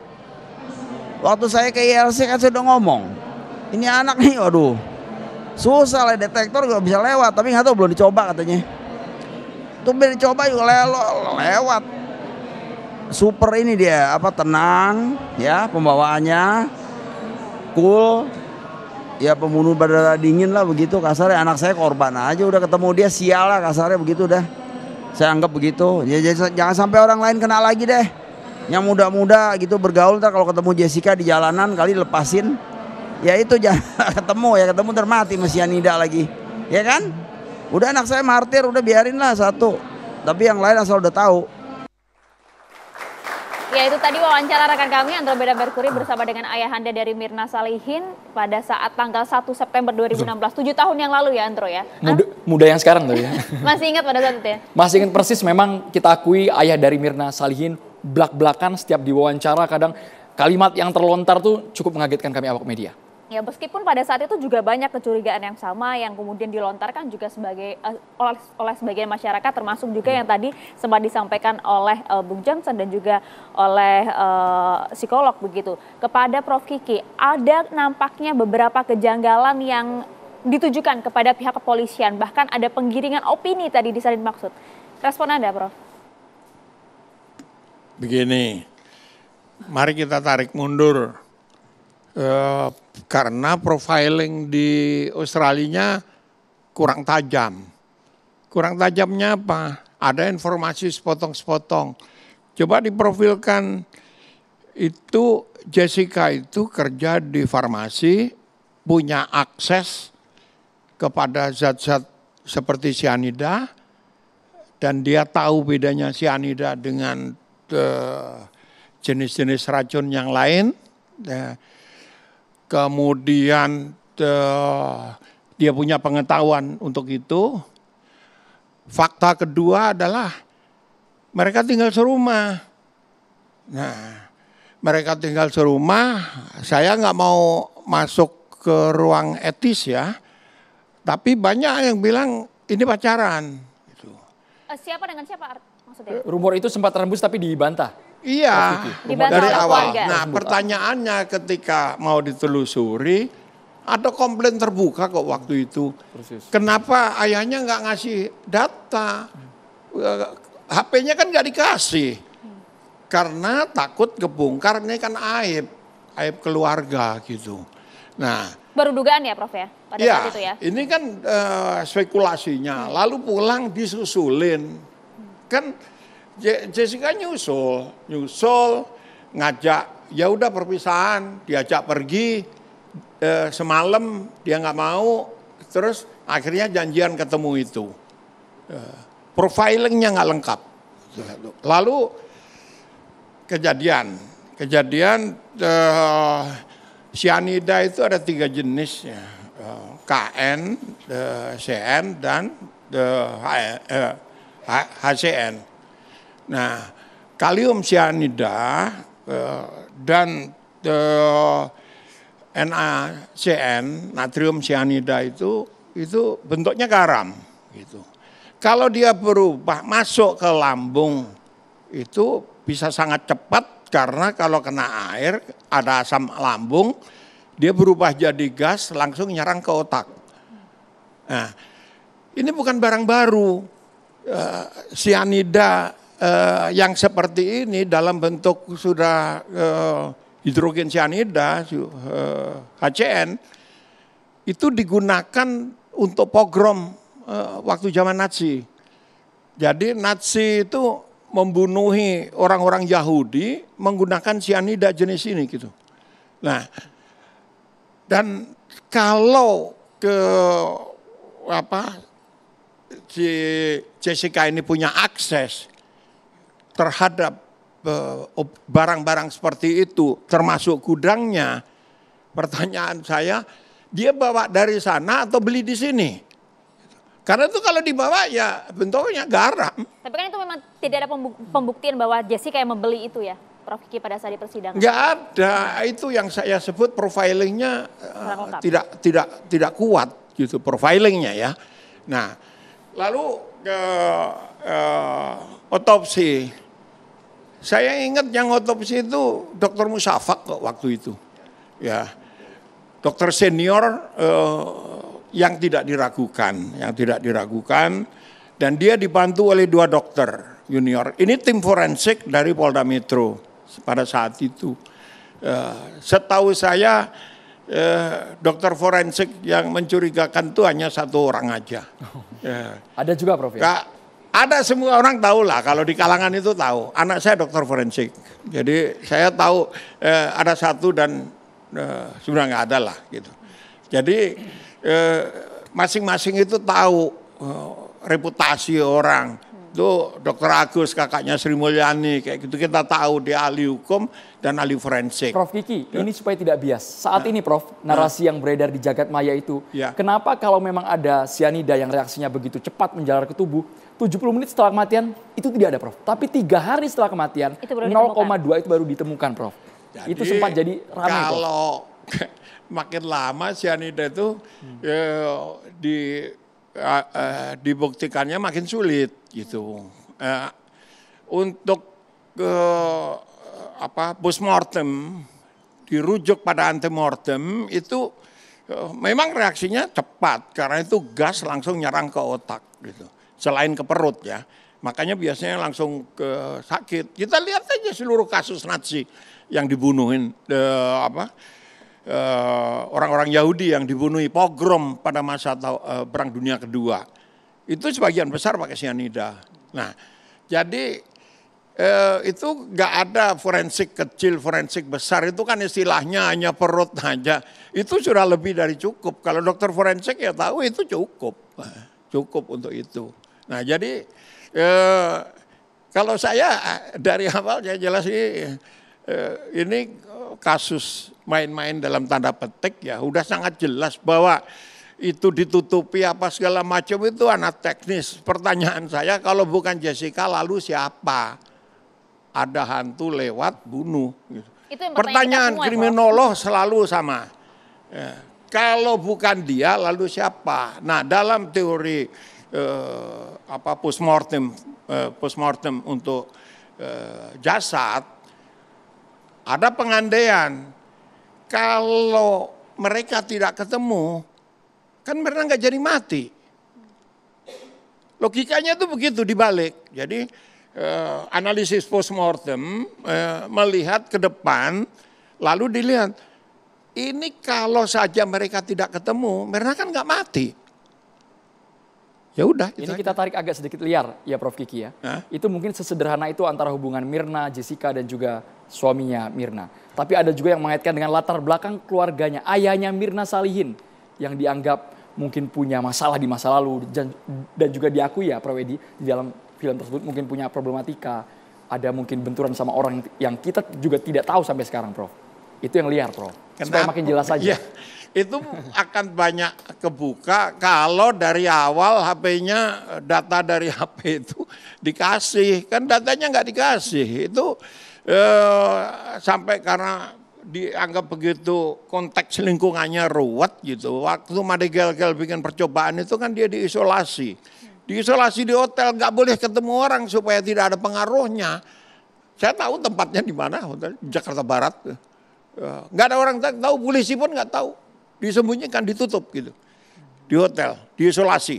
Waktu saya ke ILC kan sudah ngomong. Ini anak nih, waduh susah lah detektor gak bisa lewat tapi nggak tahu belum dicoba katanya tuh dicoba juga lelo lewat super ini dia apa tenang ya pembawaannya cool ya pembunuh berdarah dingin lah begitu kasarnya anak saya korban aja udah ketemu dia sial lah kasarnya begitu dah saya anggap begitu ya, jangan sampai orang lain kena lagi deh yang muda-muda gitu bergaul ntar kalau ketemu Jessica di jalanan kali lepasin ya itu jangan [laughs] ketemu ya ketemu termati anida lagi ya kan udah anak saya martir udah biarin lah satu tapi yang lain asal udah tahu Ya itu tadi wawancara rekan kami Andro Beda Berkuri bersama dengan ayah anda dari Mirna Salihin pada saat tanggal 1 September 2016, 7 tahun yang lalu ya Andro ya. Muda, muda yang sekarang tuh ya. [laughs] Masih ingat pada saat itu ya? Masih ingat persis memang kita akui ayah dari Mirna Salihin belak-belakan setiap diwawancara kadang kalimat yang terlontar tuh cukup mengagetkan kami awak media. Ya meskipun pada saat itu juga banyak kecurigaan yang sama yang kemudian dilontarkan juga sebagai uh, oleh oleh sebagian masyarakat termasuk juga yang tadi sempat disampaikan oleh uh, Bung Johnson dan juga oleh uh, psikolog begitu kepada Prof Kiki ada nampaknya beberapa kejanggalan yang ditujukan kepada pihak kepolisian bahkan ada penggiringan opini tadi disalin maksud. Respon Anda Prof? Begini, mari kita tarik mundur Eh, karena profiling di Australia kurang tajam. Kurang tajamnya apa? Ada informasi sepotong-sepotong. Coba diprofilkan itu Jessica itu kerja di farmasi, punya akses kepada zat-zat seperti cyanida dan dia tahu bedanya cyanida dengan eh, jenis-jenis racun yang lain. Ya kemudian uh, dia punya pengetahuan untuk itu. Fakta kedua adalah mereka tinggal serumah. Nah, mereka tinggal serumah. Saya nggak mau masuk ke ruang etis ya, tapi banyak yang bilang ini pacaran. Gitu. Eh, siapa dengan siapa maksudnya? Rumor itu sempat terembus tapi dibantah. Iya, dari awal. Keluarga. Nah pertanyaannya ketika mau ditelusuri, ada komplain terbuka kok waktu itu. Persis. Kenapa ayahnya nggak ngasih data? HP-nya eh, kan nggak dikasih. Karena takut kebongkar ini kan aib, aib keluarga gitu. Nah, baru dugaan ya, Prof ya, pada ya, saat itu ya. Ini kan uh, spekulasinya. Lalu pulang disusulin, kan Jessica nyusul, nyusul ngajak ya udah perpisahan, diajak pergi e, semalam dia nggak mau, terus akhirnya janjian ketemu itu. e, profilingnya nggak lengkap. Lalu kejadian, kejadian e, eh, sianida itu ada tiga jenisnya, e, KN, e, CN dan HCN. Nah, kalium cyanida eh, dan NaCN, eh, natrium cyanida itu itu bentuknya garam gitu. Kalau dia berubah masuk ke lambung itu bisa sangat cepat karena kalau kena air ada asam lambung dia berubah jadi gas langsung nyerang ke otak. Nah, ini bukan barang baru. Sianida eh, eh, yang seperti ini dalam bentuk sudah eh, hidrogen cyanida eh, HCN itu digunakan untuk pogrom eh, waktu zaman Nazi. Jadi Nazi itu membunuhi orang-orang Yahudi menggunakan cyanida jenis ini gitu. Nah, dan kalau ke apa si Jessica ini punya akses terhadap eh, barang-barang seperti itu, termasuk gudangnya. Pertanyaan saya, dia bawa dari sana atau beli di sini? Karena itu kalau dibawa ya bentuknya garam. Tapi kan itu memang tidak ada pembuktian bahwa Jessica yang membeli itu ya, Prof Kiki pada saat di persidangan. Enggak ada, itu yang saya sebut profilingnya uh, tidak tidak tidak kuat gitu profilingnya ya. Nah, lalu uh, uh, otopsi saya ingat yang otopsi itu dokter Musafak kok waktu itu. Ya. Dokter senior eh, yang tidak diragukan, yang tidak diragukan dan dia dibantu oleh dua dokter junior. Ini tim forensik dari Polda Metro pada saat itu. Eh, setahu saya eh, dokter forensik yang mencurigakan itu hanya satu orang aja. Oh. Eh. Ada juga Prof ya? Ada semua orang tahu lah kalau di kalangan itu tahu. Anak saya dokter forensik, jadi saya tahu eh, ada satu dan eh, sudah nggak ada lah gitu. Jadi eh, masing-masing eh, itu tahu eh, reputasi orang, itu dokter Agus kakaknya Sri Mulyani kayak gitu kita tahu dia ahli hukum dan ahli forensik. Prof Kiki, ya. ini supaya tidak bias. Saat nah. ini Prof, narasi nah. yang beredar di jagat maya itu, ya. kenapa kalau memang ada sianida yang reaksinya begitu cepat menjalar ke tubuh, 70 menit setelah kematian itu tidak ada Prof. Tapi tiga hari setelah kematian 0,2 itu baru ditemukan Prof. Jadi, itu sempat jadi ramai kalau Prof. [laughs] makin lama sianida itu hmm. ya, di uh, uh, dibuktikannya makin sulit gitu. Uh, untuk uh, apa postmortem dirujuk pada antemortem itu uh, memang reaksinya cepat karena itu gas langsung nyerang ke otak gitu. Selain ke perut ya. Makanya biasanya langsung ke sakit. Kita lihat aja seluruh kasus Nazi yang dibunuhin uh, apa orang-orang uh, Yahudi yang dibunuhi pogrom pada masa uh, perang dunia kedua itu sebagian besar pakai sianida. Nah, jadi eh, itu nggak ada forensik kecil, forensik besar. Itu kan istilahnya hanya perut aja. Itu sudah lebih dari cukup. Kalau dokter forensik ya tahu itu cukup, cukup untuk itu. Nah, jadi eh, kalau saya eh, dari awal saya jelas ini, eh, ini kasus main-main dalam tanda petik ya, udah sangat jelas bahwa itu ditutupi apa segala macam itu anak teknis. Pertanyaan saya kalau bukan Jessica lalu siapa? Ada hantu lewat bunuh. Itu yang pertanyaan semua, kriminolog selalu sama. Ya. Kalau bukan dia lalu siapa? Nah dalam teori eh, apa postmortem eh, postmortem untuk eh, jasad ada pengandaian kalau mereka tidak ketemu Kan mirna nggak jadi mati. Logikanya itu begitu dibalik. Jadi eh, analisis postmortem eh, melihat ke depan lalu dilihat ini kalau saja mereka tidak ketemu, mereka kan nggak mati. Ya udah. Ini aja. kita tarik agak sedikit liar, ya Prof Kiki ya. Hah? Itu mungkin sesederhana itu antara hubungan Mirna, Jessica dan juga suaminya Mirna. Tapi ada juga yang mengaitkan dengan latar belakang keluarganya, ayahnya Mirna Salihin yang dianggap mungkin punya masalah di masa lalu dan dan juga diakui ya Prawedi di dalam film tersebut mungkin punya problematika ada mungkin benturan sama orang yang kita juga tidak tahu sampai sekarang Prof itu yang liar Prof Kenapa? supaya makin jelas aja ya, itu akan banyak kebuka kalau dari awal HP-nya data dari HP itu dikasih kan datanya nggak dikasih itu eh, sampai karena dianggap begitu konteks lingkungannya ruwet gitu. Waktu Made gel bikin percobaan itu kan dia diisolasi. Diisolasi di hotel, nggak boleh ketemu orang supaya tidak ada pengaruhnya. Saya tahu tempatnya di mana, hotel Jakarta Barat. Eh, nggak ada orang tahu, polisi pun nggak tahu. Disembunyikan, ditutup gitu. Di hotel, diisolasi.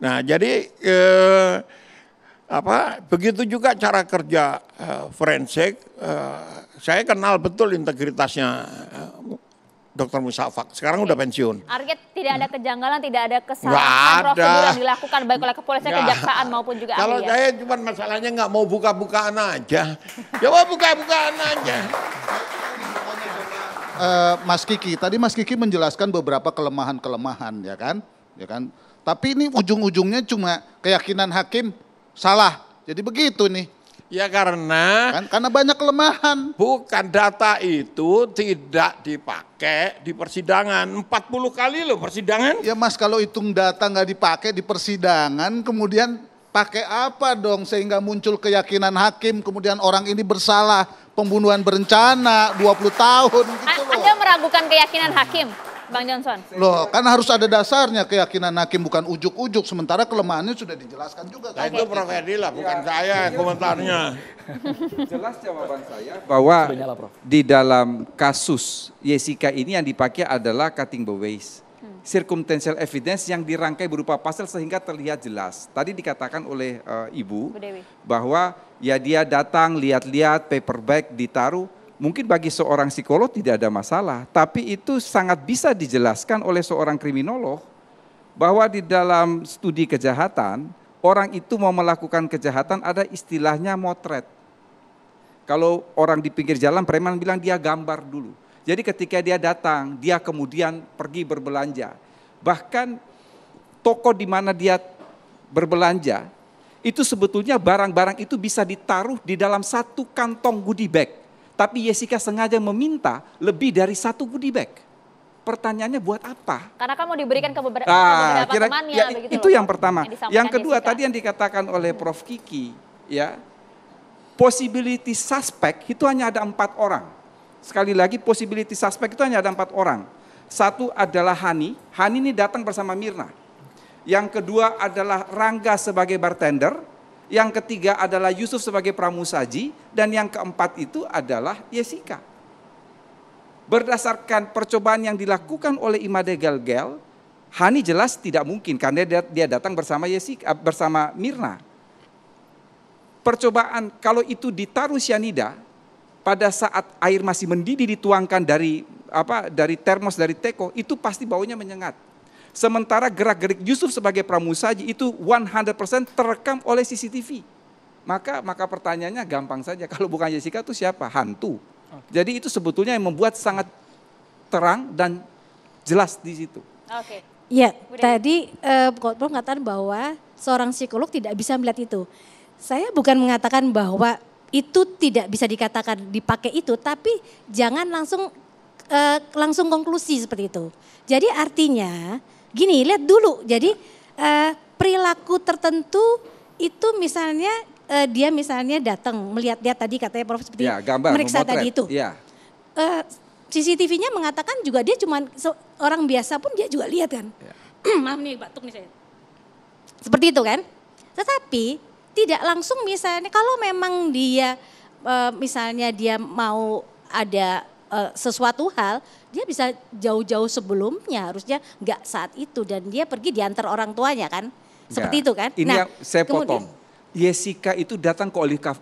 Nah jadi eh, apa begitu juga cara kerja eh, forensik eh, saya kenal betul integritasnya eh, Dokter Musafak. Sekarang Oke. udah pensiun. Artinya tidak ada kejanggalan, tidak ada kesalahan prosedur yang dilakukan baik oleh kepolisian, gak. kejaksaan maupun juga Kalau ahli, ya? saya cuma masalahnya nggak mau buka-bukaan aja. Ya mau buka-bukaan aja. Eh, Mas Kiki, tadi Mas Kiki menjelaskan beberapa kelemahan-kelemahan ya kan? Ya kan? Tapi ini ujung-ujungnya cuma keyakinan hakim salah. Jadi begitu nih. Ya karena kan, karena banyak kelemahan. Bukan data itu tidak dipakai di persidangan 40 kali loh persidangan. Ya Mas kalau hitung data nggak dipakai di persidangan kemudian pakai apa dong sehingga muncul keyakinan hakim kemudian orang ini bersalah pembunuhan berencana 20 tahun gitu loh. Anda meragukan keyakinan hakim? Bang Johnson? Loh, kan harus ada dasarnya keyakinan hakim bukan ujuk-ujuk. Sementara kelemahannya sudah dijelaskan juga. Kan? Nah, itu Prof. Edi lah, bukan ya. saya komentarnya. [laughs] Jelas jawaban saya bahwa di dalam kasus Yesika ini yang dipakai adalah cutting the waist. Hmm. Circumstantial evidence yang dirangkai berupa pasal sehingga terlihat jelas. Tadi dikatakan oleh uh, Ibu bahwa ya dia datang lihat-lihat paper bag ditaruh mungkin bagi seorang psikolog tidak ada masalah, tapi itu sangat bisa dijelaskan oleh seorang kriminolog bahwa di dalam studi kejahatan, orang itu mau melakukan kejahatan ada istilahnya motret. Kalau orang di pinggir jalan preman bilang dia gambar dulu. Jadi ketika dia datang, dia kemudian pergi berbelanja. Bahkan toko di mana dia berbelanja, itu sebetulnya barang-barang itu bisa ditaruh di dalam satu kantong goodie bag tapi Jessica sengaja meminta lebih dari satu goodie bag. Pertanyaannya buat apa? Karena kamu diberikan ke ah, beberapa, ah, kira, ya, temannya. Ya, begitu itu loh, yang pertama. Yang, yang kedua Jessica. tadi yang dikatakan oleh Prof. Kiki, ya possibility suspect itu hanya ada empat orang. Sekali lagi possibility suspect itu hanya ada empat orang. Satu adalah Hani, Hani ini datang bersama Mirna. Yang kedua adalah Rangga sebagai bartender, yang ketiga adalah Yusuf sebagai pramusaji, dan yang keempat itu adalah Yesika. Berdasarkan percobaan yang dilakukan oleh Imade Gelgel, Hani jelas tidak mungkin karena dia, datang bersama Yesika, eh, bersama Mirna. Percobaan kalau itu ditaruh sianida pada saat air masih mendidih dituangkan dari apa dari termos dari teko itu pasti baunya menyengat. Sementara gerak-gerik Yusuf sebagai pramusaji itu 100% terekam oleh CCTV. Maka maka pertanyaannya gampang saja. Kalau bukan Jessica itu siapa? Hantu. Jadi itu sebetulnya yang membuat sangat terang dan jelas di situ. Oke. Okay. Ya, tadi uh, eh, Prof mengatakan bahwa seorang psikolog tidak bisa melihat itu. Saya bukan mengatakan bahwa itu tidak bisa dikatakan dipakai itu, tapi jangan langsung uh, langsung konklusi seperti itu. Jadi artinya gini lihat dulu jadi uh, perilaku tertentu itu misalnya uh, dia misalnya datang melihat dia tadi katanya Prof seperti ya, gambar, meriksa tadi itu. Ya. uh, eh, CCTV-nya mengatakan juga dia cuma orang biasa pun dia juga lihat kan. Ya. [clears throat] Maaf nih batuk nih saya. Seperti itu kan. Tetapi tidak langsung misalnya kalau memang dia uh, misalnya dia mau ada Eh, sesuatu hal, dia bisa jauh-jauh sebelumnya, harusnya nggak saat itu dan dia pergi diantar orang tuanya kan, seperti ya, itu kan. Ini nah, yang saya potong. Yesika itu datang ke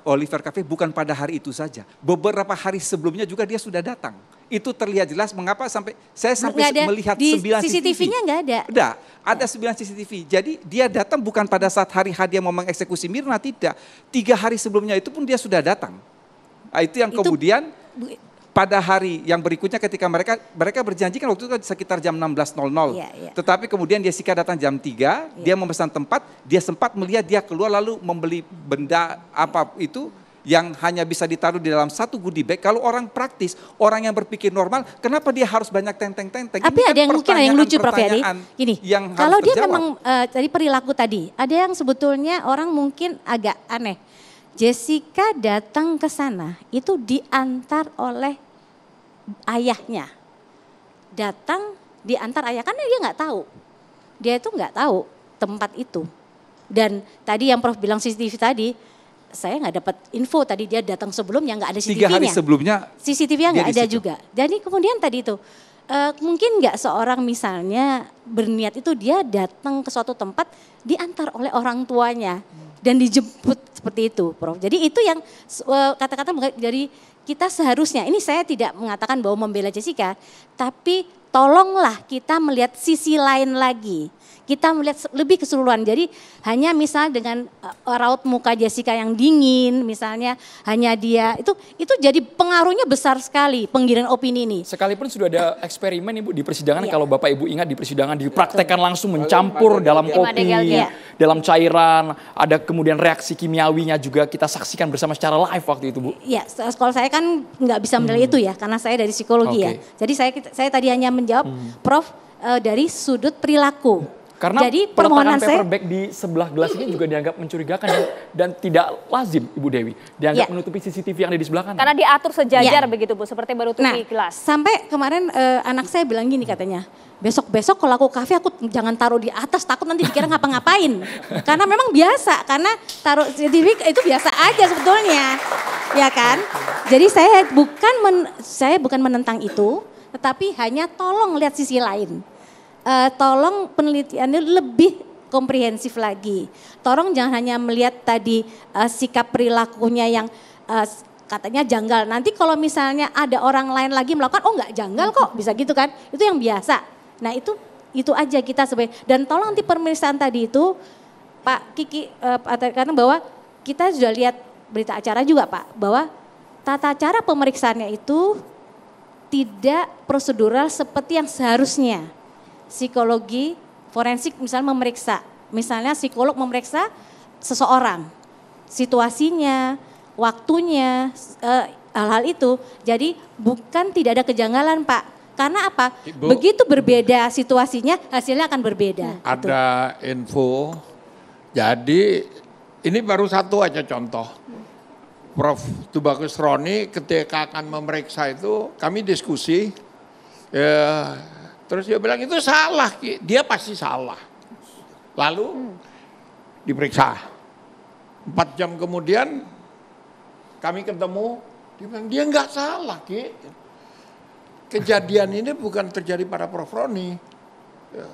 Oliver Cafe bukan pada hari itu saja. Beberapa hari sebelumnya juga dia sudah datang. Itu terlihat jelas mengapa sampai saya sampai ada, melihat di 9 CCTV-nya nggak ada. Tidak, ada ya. 9 CCTV. Jadi dia datang bukan pada saat hari hadiah mau mengeksekusi Mirna, tidak. Tiga hari sebelumnya itu pun dia sudah datang. Nah, itu yang itu, kemudian pada hari yang berikutnya ketika mereka mereka berjanji kan waktu itu sekitar jam 16.00. Yeah, yeah. Tetapi kemudian dia Jessica datang jam 3, yeah. dia memesan tempat, dia sempat melihat dia keluar lalu membeli benda apa itu yang hanya bisa ditaruh di dalam satu goodie bag. Kalau orang praktis, orang yang berpikir normal, kenapa dia harus banyak tenteng-tenteng? Tapi kan ada yang mungkin ada yang lucu Prof Yadi. Ya, Gini, yang kalau dia terjawab. memang uh, tadi perilaku tadi, ada yang sebetulnya orang mungkin agak aneh Jessica datang ke sana itu diantar oleh ayahnya. Datang diantar ayah karena dia nggak tahu. Dia itu nggak tahu tempat itu. Dan tadi yang Prof bilang CCTV tadi, saya nggak dapat info tadi dia datang sebelumnya nggak ada CCTV-nya. Tiga hari sebelumnya CCTV-nya nggak ada juga. Jadi kemudian tadi itu Uh, mungkin nggak seorang misalnya berniat itu dia datang ke suatu tempat diantar oleh orang tuanya dan dijemput seperti itu, Prof. Jadi itu yang eh, kata-kata uh, jadi kita seharusnya ini saya tidak mengatakan bahwa membela Jessica, tapi tolonglah kita melihat sisi lain lagi kita melihat lebih keseluruhan. Jadi hanya misal dengan eh, raut muka Jessica yang dingin misalnya hanya dia itu itu jadi pengaruhnya besar sekali penggiringan opini ini. Sekalipun sudah ada eksperimen Ibu di persidangan iya. kalau Bapak Ibu ingat di persidangan dipraktekkan langsung mencampur dalam kopi, iya. dalam cairan, ada kemudian reaksi kimiawinya juga kita saksikan bersama secara live waktu itu Bu. Iya, kalau saya kan nggak bisa menilai hmm. itu ya karena saya dari psikologi okay. ya. Jadi saya saya tadi hanya menjawab hmm. Prof eh, dari sudut perilaku karena Jadi permohonan saya paperback di sebelah gelas ini juga dianggap mencurigakan dan, dan tidak lazim Ibu Dewi dianggap ya. menutupi CCTV yang ada di sebelah kanan. Karena diatur sejajar ya. begitu Bu, seperti menutupi nah, gelas. Sampai kemarin uh, anak saya bilang gini katanya, besok-besok kalau aku kafe aku jangan taruh di atas takut nanti dikira ngapa-ngapain. [laughs] karena memang biasa, karena taruh CCTV itu biasa aja sebetulnya. Ya kan? Jadi saya bukan men, saya bukan menentang itu, tetapi hanya tolong lihat sisi lain uh, tolong penelitiannya lebih komprehensif lagi. Tolong jangan hanya melihat tadi uh, sikap perilakunya yang uh, katanya janggal. Nanti kalau misalnya ada orang lain lagi melakukan, oh nggak janggal kok, mm-hmm. bisa gitu kan? Itu yang biasa. Nah itu itu aja kita sebagai dan tolong nanti pemeriksaan tadi itu Pak Kiki uh, karena bahwa kita sudah lihat berita acara juga Pak bahwa tata cara pemeriksaannya itu tidak prosedural seperti yang seharusnya psikologi forensik misalnya memeriksa. Misalnya psikolog memeriksa seseorang, situasinya, waktunya, eh, hal-hal itu. Jadi bukan tidak ada kejanggalan Pak. Karena apa? Ibu, Begitu berbeda situasinya, hasilnya akan berbeda. Ya. Gitu. Ada itu. info, jadi ini baru satu aja contoh. Prof. Tubagus Roni ketika akan memeriksa itu, kami diskusi, ya, Terus dia bilang itu salah, dia pasti salah. Lalu diperiksa. Empat jam kemudian kami ketemu, dia bilang dia nggak salah, Ki. Kejadian ini bukan terjadi pada Prof. Roni. Ya.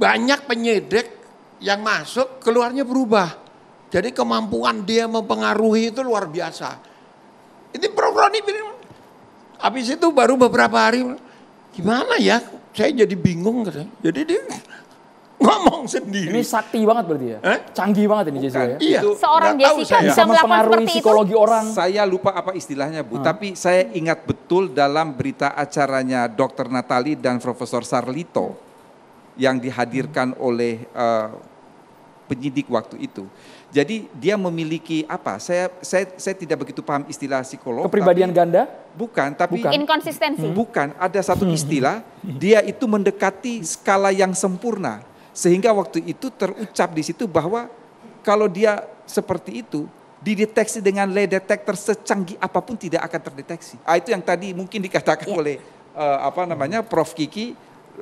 Banyak penyidik yang masuk keluarnya berubah. Jadi kemampuan dia mempengaruhi itu luar biasa. Ini Prof. Roni bilang, habis itu baru beberapa hari, gimana ya saya jadi bingung kan, Jadi dia ngomong sendiri. Ini sakti banget berarti ya? Eh? Canggih banget ini Jessica ya? Iya. Seorang Jessica kan bisa melakukan seperti itu. psikologi orang. Saya lupa apa istilahnya Bu, hmm. tapi saya ingat betul dalam berita acaranya Dr. Natali dan Profesor Sarlito yang dihadirkan oleh uh, penyidik waktu itu. Jadi dia memiliki apa? Saya saya saya tidak begitu paham istilah psikolog. Kepribadian ganda? Bukan, tapi bukan. inkonsistensi. Hmm. Bukan, ada satu istilah dia itu mendekati skala yang sempurna sehingga waktu itu terucap di situ bahwa kalau dia seperti itu dideteksi dengan lay detector secanggih apapun tidak akan terdeteksi. Ah, itu yang tadi mungkin dikatakan yeah. oleh uh, apa namanya Prof Kiki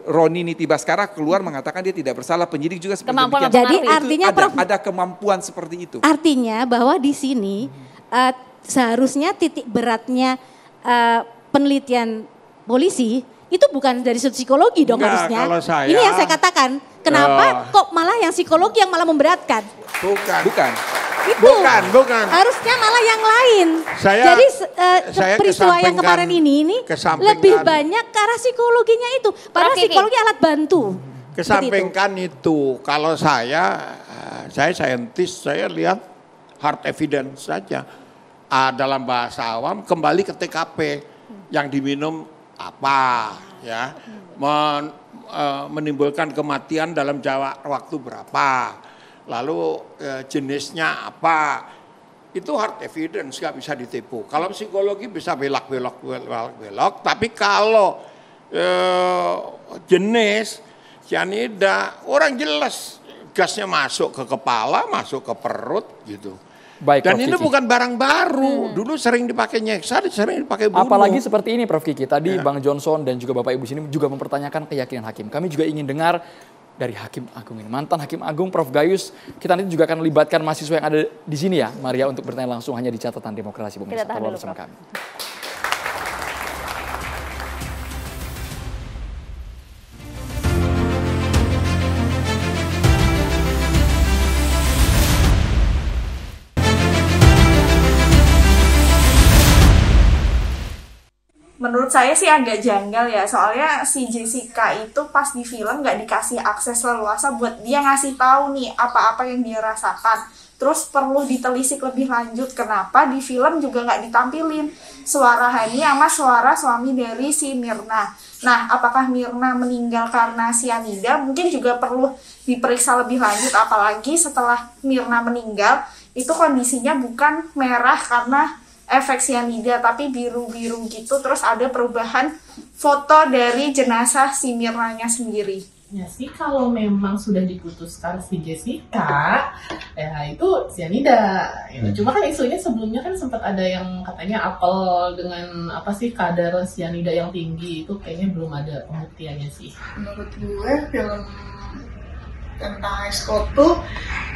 Roni sekarang keluar mengatakan dia tidak bersalah, penyidik juga seperti kemampuan Jadi artinya ada, Prof, ada kemampuan seperti itu. Artinya bahwa di sini uh, seharusnya titik beratnya uh, penelitian polisi itu bukan dari sudut psikologi dong Enggak, harusnya. Kalau saya, Ini yang saya katakan. Kenapa uh, kok malah yang psikologi yang malah memberatkan? Bukan. Bukan. Itu. Bukan, bukan. Harusnya malah yang lain. Saya, Jadi uh, saya peristiwa yang kemarin ini ini lebih banyak ke arah psikologinya itu. Padahal psikologi alat bantu. Kesampingkan itu. itu. Kalau saya, eh, saya saintis, saya lihat hard evidence saja. Uh, dalam bahasa awam kembali ke TKP yang diminum apa ya men, e, menimbulkan kematian dalam jawa waktu berapa lalu e, jenisnya apa itu hard evidence nggak bisa ditipu kalau psikologi bisa belak belok belok belok tapi kalau e, jenis cyanida orang jelas gasnya masuk ke kepala masuk ke perut gitu Baik, Dan Prof. ini Kiki. bukan barang baru. Hmm. Dulu sering dipakai nyeksa, sering dipakai bunuh. Apalagi seperti ini Prof. Kiki. Tadi ya. Bang Johnson dan juga Bapak Ibu sini juga mempertanyakan keyakinan hakim. Kami juga ingin dengar dari Hakim Agung ini. Mantan Hakim Agung Prof. Gayus, kita nanti juga akan libatkan mahasiswa yang ada di sini ya, Maria, untuk bertanya langsung hanya di catatan demokrasi. Kita tahan bersama kami. menurut saya sih agak janggal ya soalnya si Jessica itu pas di film nggak dikasih akses leluasa buat dia ngasih tahu nih apa-apa yang dia rasakan terus perlu ditelisik lebih lanjut kenapa di film juga nggak ditampilin suara Hani sama suara suami dari si Mirna nah apakah Mirna meninggal karena sianida mungkin juga perlu diperiksa lebih lanjut apalagi setelah Mirna meninggal itu kondisinya bukan merah karena efek sianida tapi biru-biru gitu terus ada perubahan foto dari jenazah si Mirna nya sendiri. Ya sih kalau memang sudah diputuskan si Jessica ya itu sianida. Ya, hmm. cuma kan isunya sebelumnya kan sempat ada yang katanya apel dengan apa sih kadar sianida yang tinggi itu kayaknya belum ada pembuktiannya sih. Menurut gue film tentang Scott tuh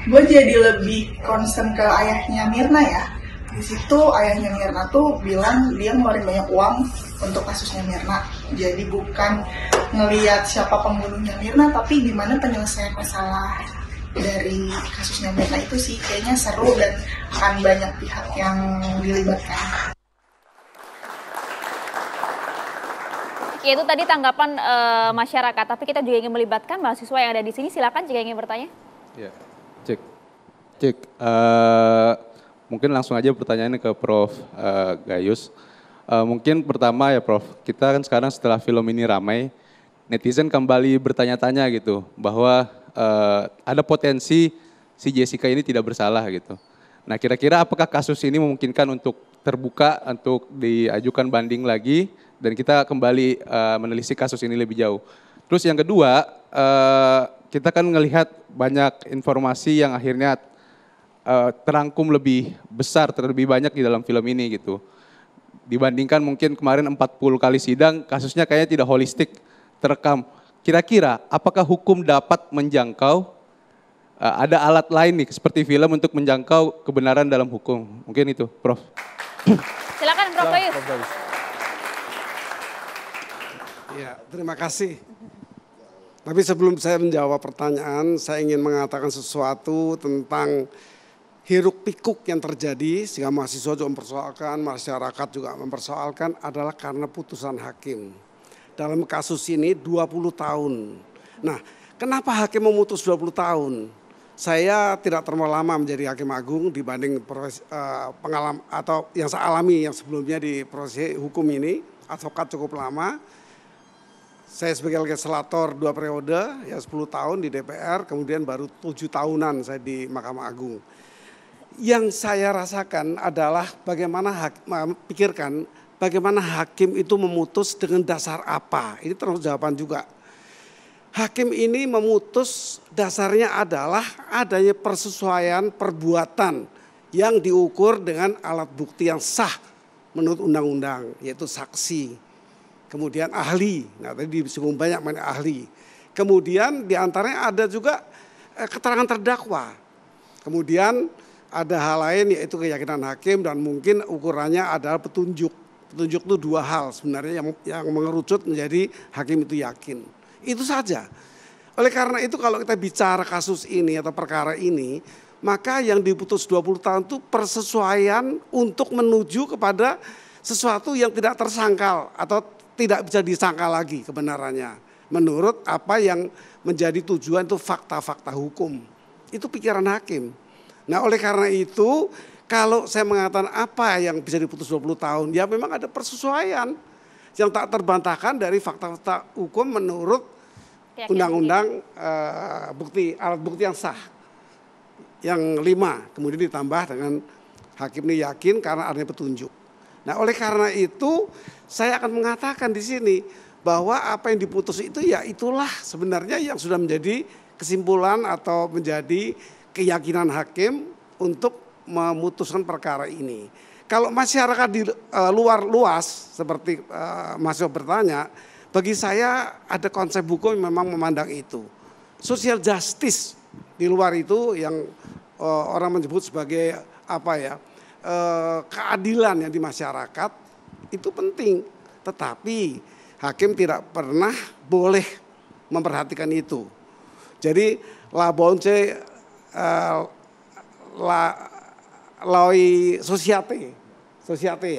gue jadi lebih concern ke ayahnya Mirna ya di situ ayahnya Mirna tuh bilang dia ngeluarin banyak uang untuk kasusnya Mirna jadi bukan ngelihat siapa pembunuhnya Mirna tapi gimana penyelesaian masalah dari kasusnya Mirna itu sih kayaknya seru dan akan banyak pihak yang dilibatkan Ya itu tadi tanggapan e, masyarakat, tapi kita juga ingin melibatkan mahasiswa yang ada di sini. Silakan jika ingin bertanya. Ya, cek, cek. Uh mungkin langsung aja pertanyaannya ke Prof eh, Gayus. Eh, mungkin pertama ya Prof, kita kan sekarang setelah film ini ramai, netizen kembali bertanya-tanya gitu bahwa eh, ada potensi si Jessica ini tidak bersalah gitu. Nah kira-kira apakah kasus ini memungkinkan untuk terbuka untuk diajukan banding lagi dan kita kembali menelisik kasus ini lebih jauh. Terus yang kedua, kita kan melihat banyak informasi yang akhirnya uh, terangkum lebih besar, terlebih banyak di dalam film ini gitu. Dibandingkan mungkin kemarin 40 kali sidang, kasusnya kayaknya tidak holistik terekam. Kira-kira apakah hukum dapat menjangkau uh, ada alat lain nih seperti film untuk menjangkau kebenaran dalam hukum? Mungkin itu, Prof. Silakan Prof. Bayus. Ya, terima kasih. Tapi sebelum saya menjawab pertanyaan, saya ingin mengatakan sesuatu tentang hiruk pikuk yang terjadi sehingga mahasiswa juga mempersoalkan, masyarakat juga mempersoalkan adalah karena putusan hakim. Dalam kasus ini 20 tahun. Nah, kenapa hakim memutus 20 tahun? Saya tidak terlalu lama menjadi hakim agung dibanding profesi, uh, eh, pengalam atau yang saya alami yang sebelumnya di proses hukum ini, advokat cukup lama. Saya sebagai legislator dua periode, ya 10 tahun di DPR, kemudian baru tujuh tahunan saya di Mahkamah Agung yang saya rasakan adalah bagaimana hak, pikirkan bagaimana hakim itu memutus dengan dasar apa. Ini terus jawaban juga. Hakim ini memutus dasarnya adalah adanya persesuaian perbuatan yang diukur dengan alat bukti yang sah menurut undang-undang yaitu saksi. Kemudian ahli. Nah, tadi disinggung banyak mengenai ahli. Kemudian diantaranya ada juga eh, keterangan terdakwa. Kemudian ada hal lain yaitu keyakinan hakim dan mungkin ukurannya adalah petunjuk. Petunjuk itu dua hal sebenarnya yang yang mengerucut menjadi hakim itu yakin. Itu saja. Oleh karena itu kalau kita bicara kasus ini atau perkara ini, maka yang diputus 20 tahun itu persesuaian untuk menuju kepada sesuatu yang tidak tersangkal atau tidak bisa disangka lagi kebenarannya. Menurut apa yang menjadi tujuan itu fakta-fakta hukum. Itu pikiran hakim. Nah oleh karena itu kalau saya mengatakan apa yang bisa diputus 20 tahun, ya memang ada persesuaian yang tak terbantahkan dari fakta-fakta hukum menurut undang-undang uh, bukti alat bukti yang sah yang lima kemudian ditambah dengan hakim ini yakin karena adanya petunjuk. Nah oleh karena itu saya akan mengatakan di sini bahwa apa yang diputus itu ya itulah sebenarnya yang sudah menjadi kesimpulan atau menjadi keyakinan hakim untuk memutuskan perkara ini. Kalau masyarakat di uh, luar luas seperti uh, Mas Yo bertanya, bagi saya ada konsep hukum yang memang memandang itu. Social justice di luar itu yang uh, orang menyebut sebagai apa ya? Uh, keadilan yang di masyarakat itu penting. Tetapi hakim tidak pernah boleh memperhatikan itu. Jadi La Bonce Eh, la, loi ya,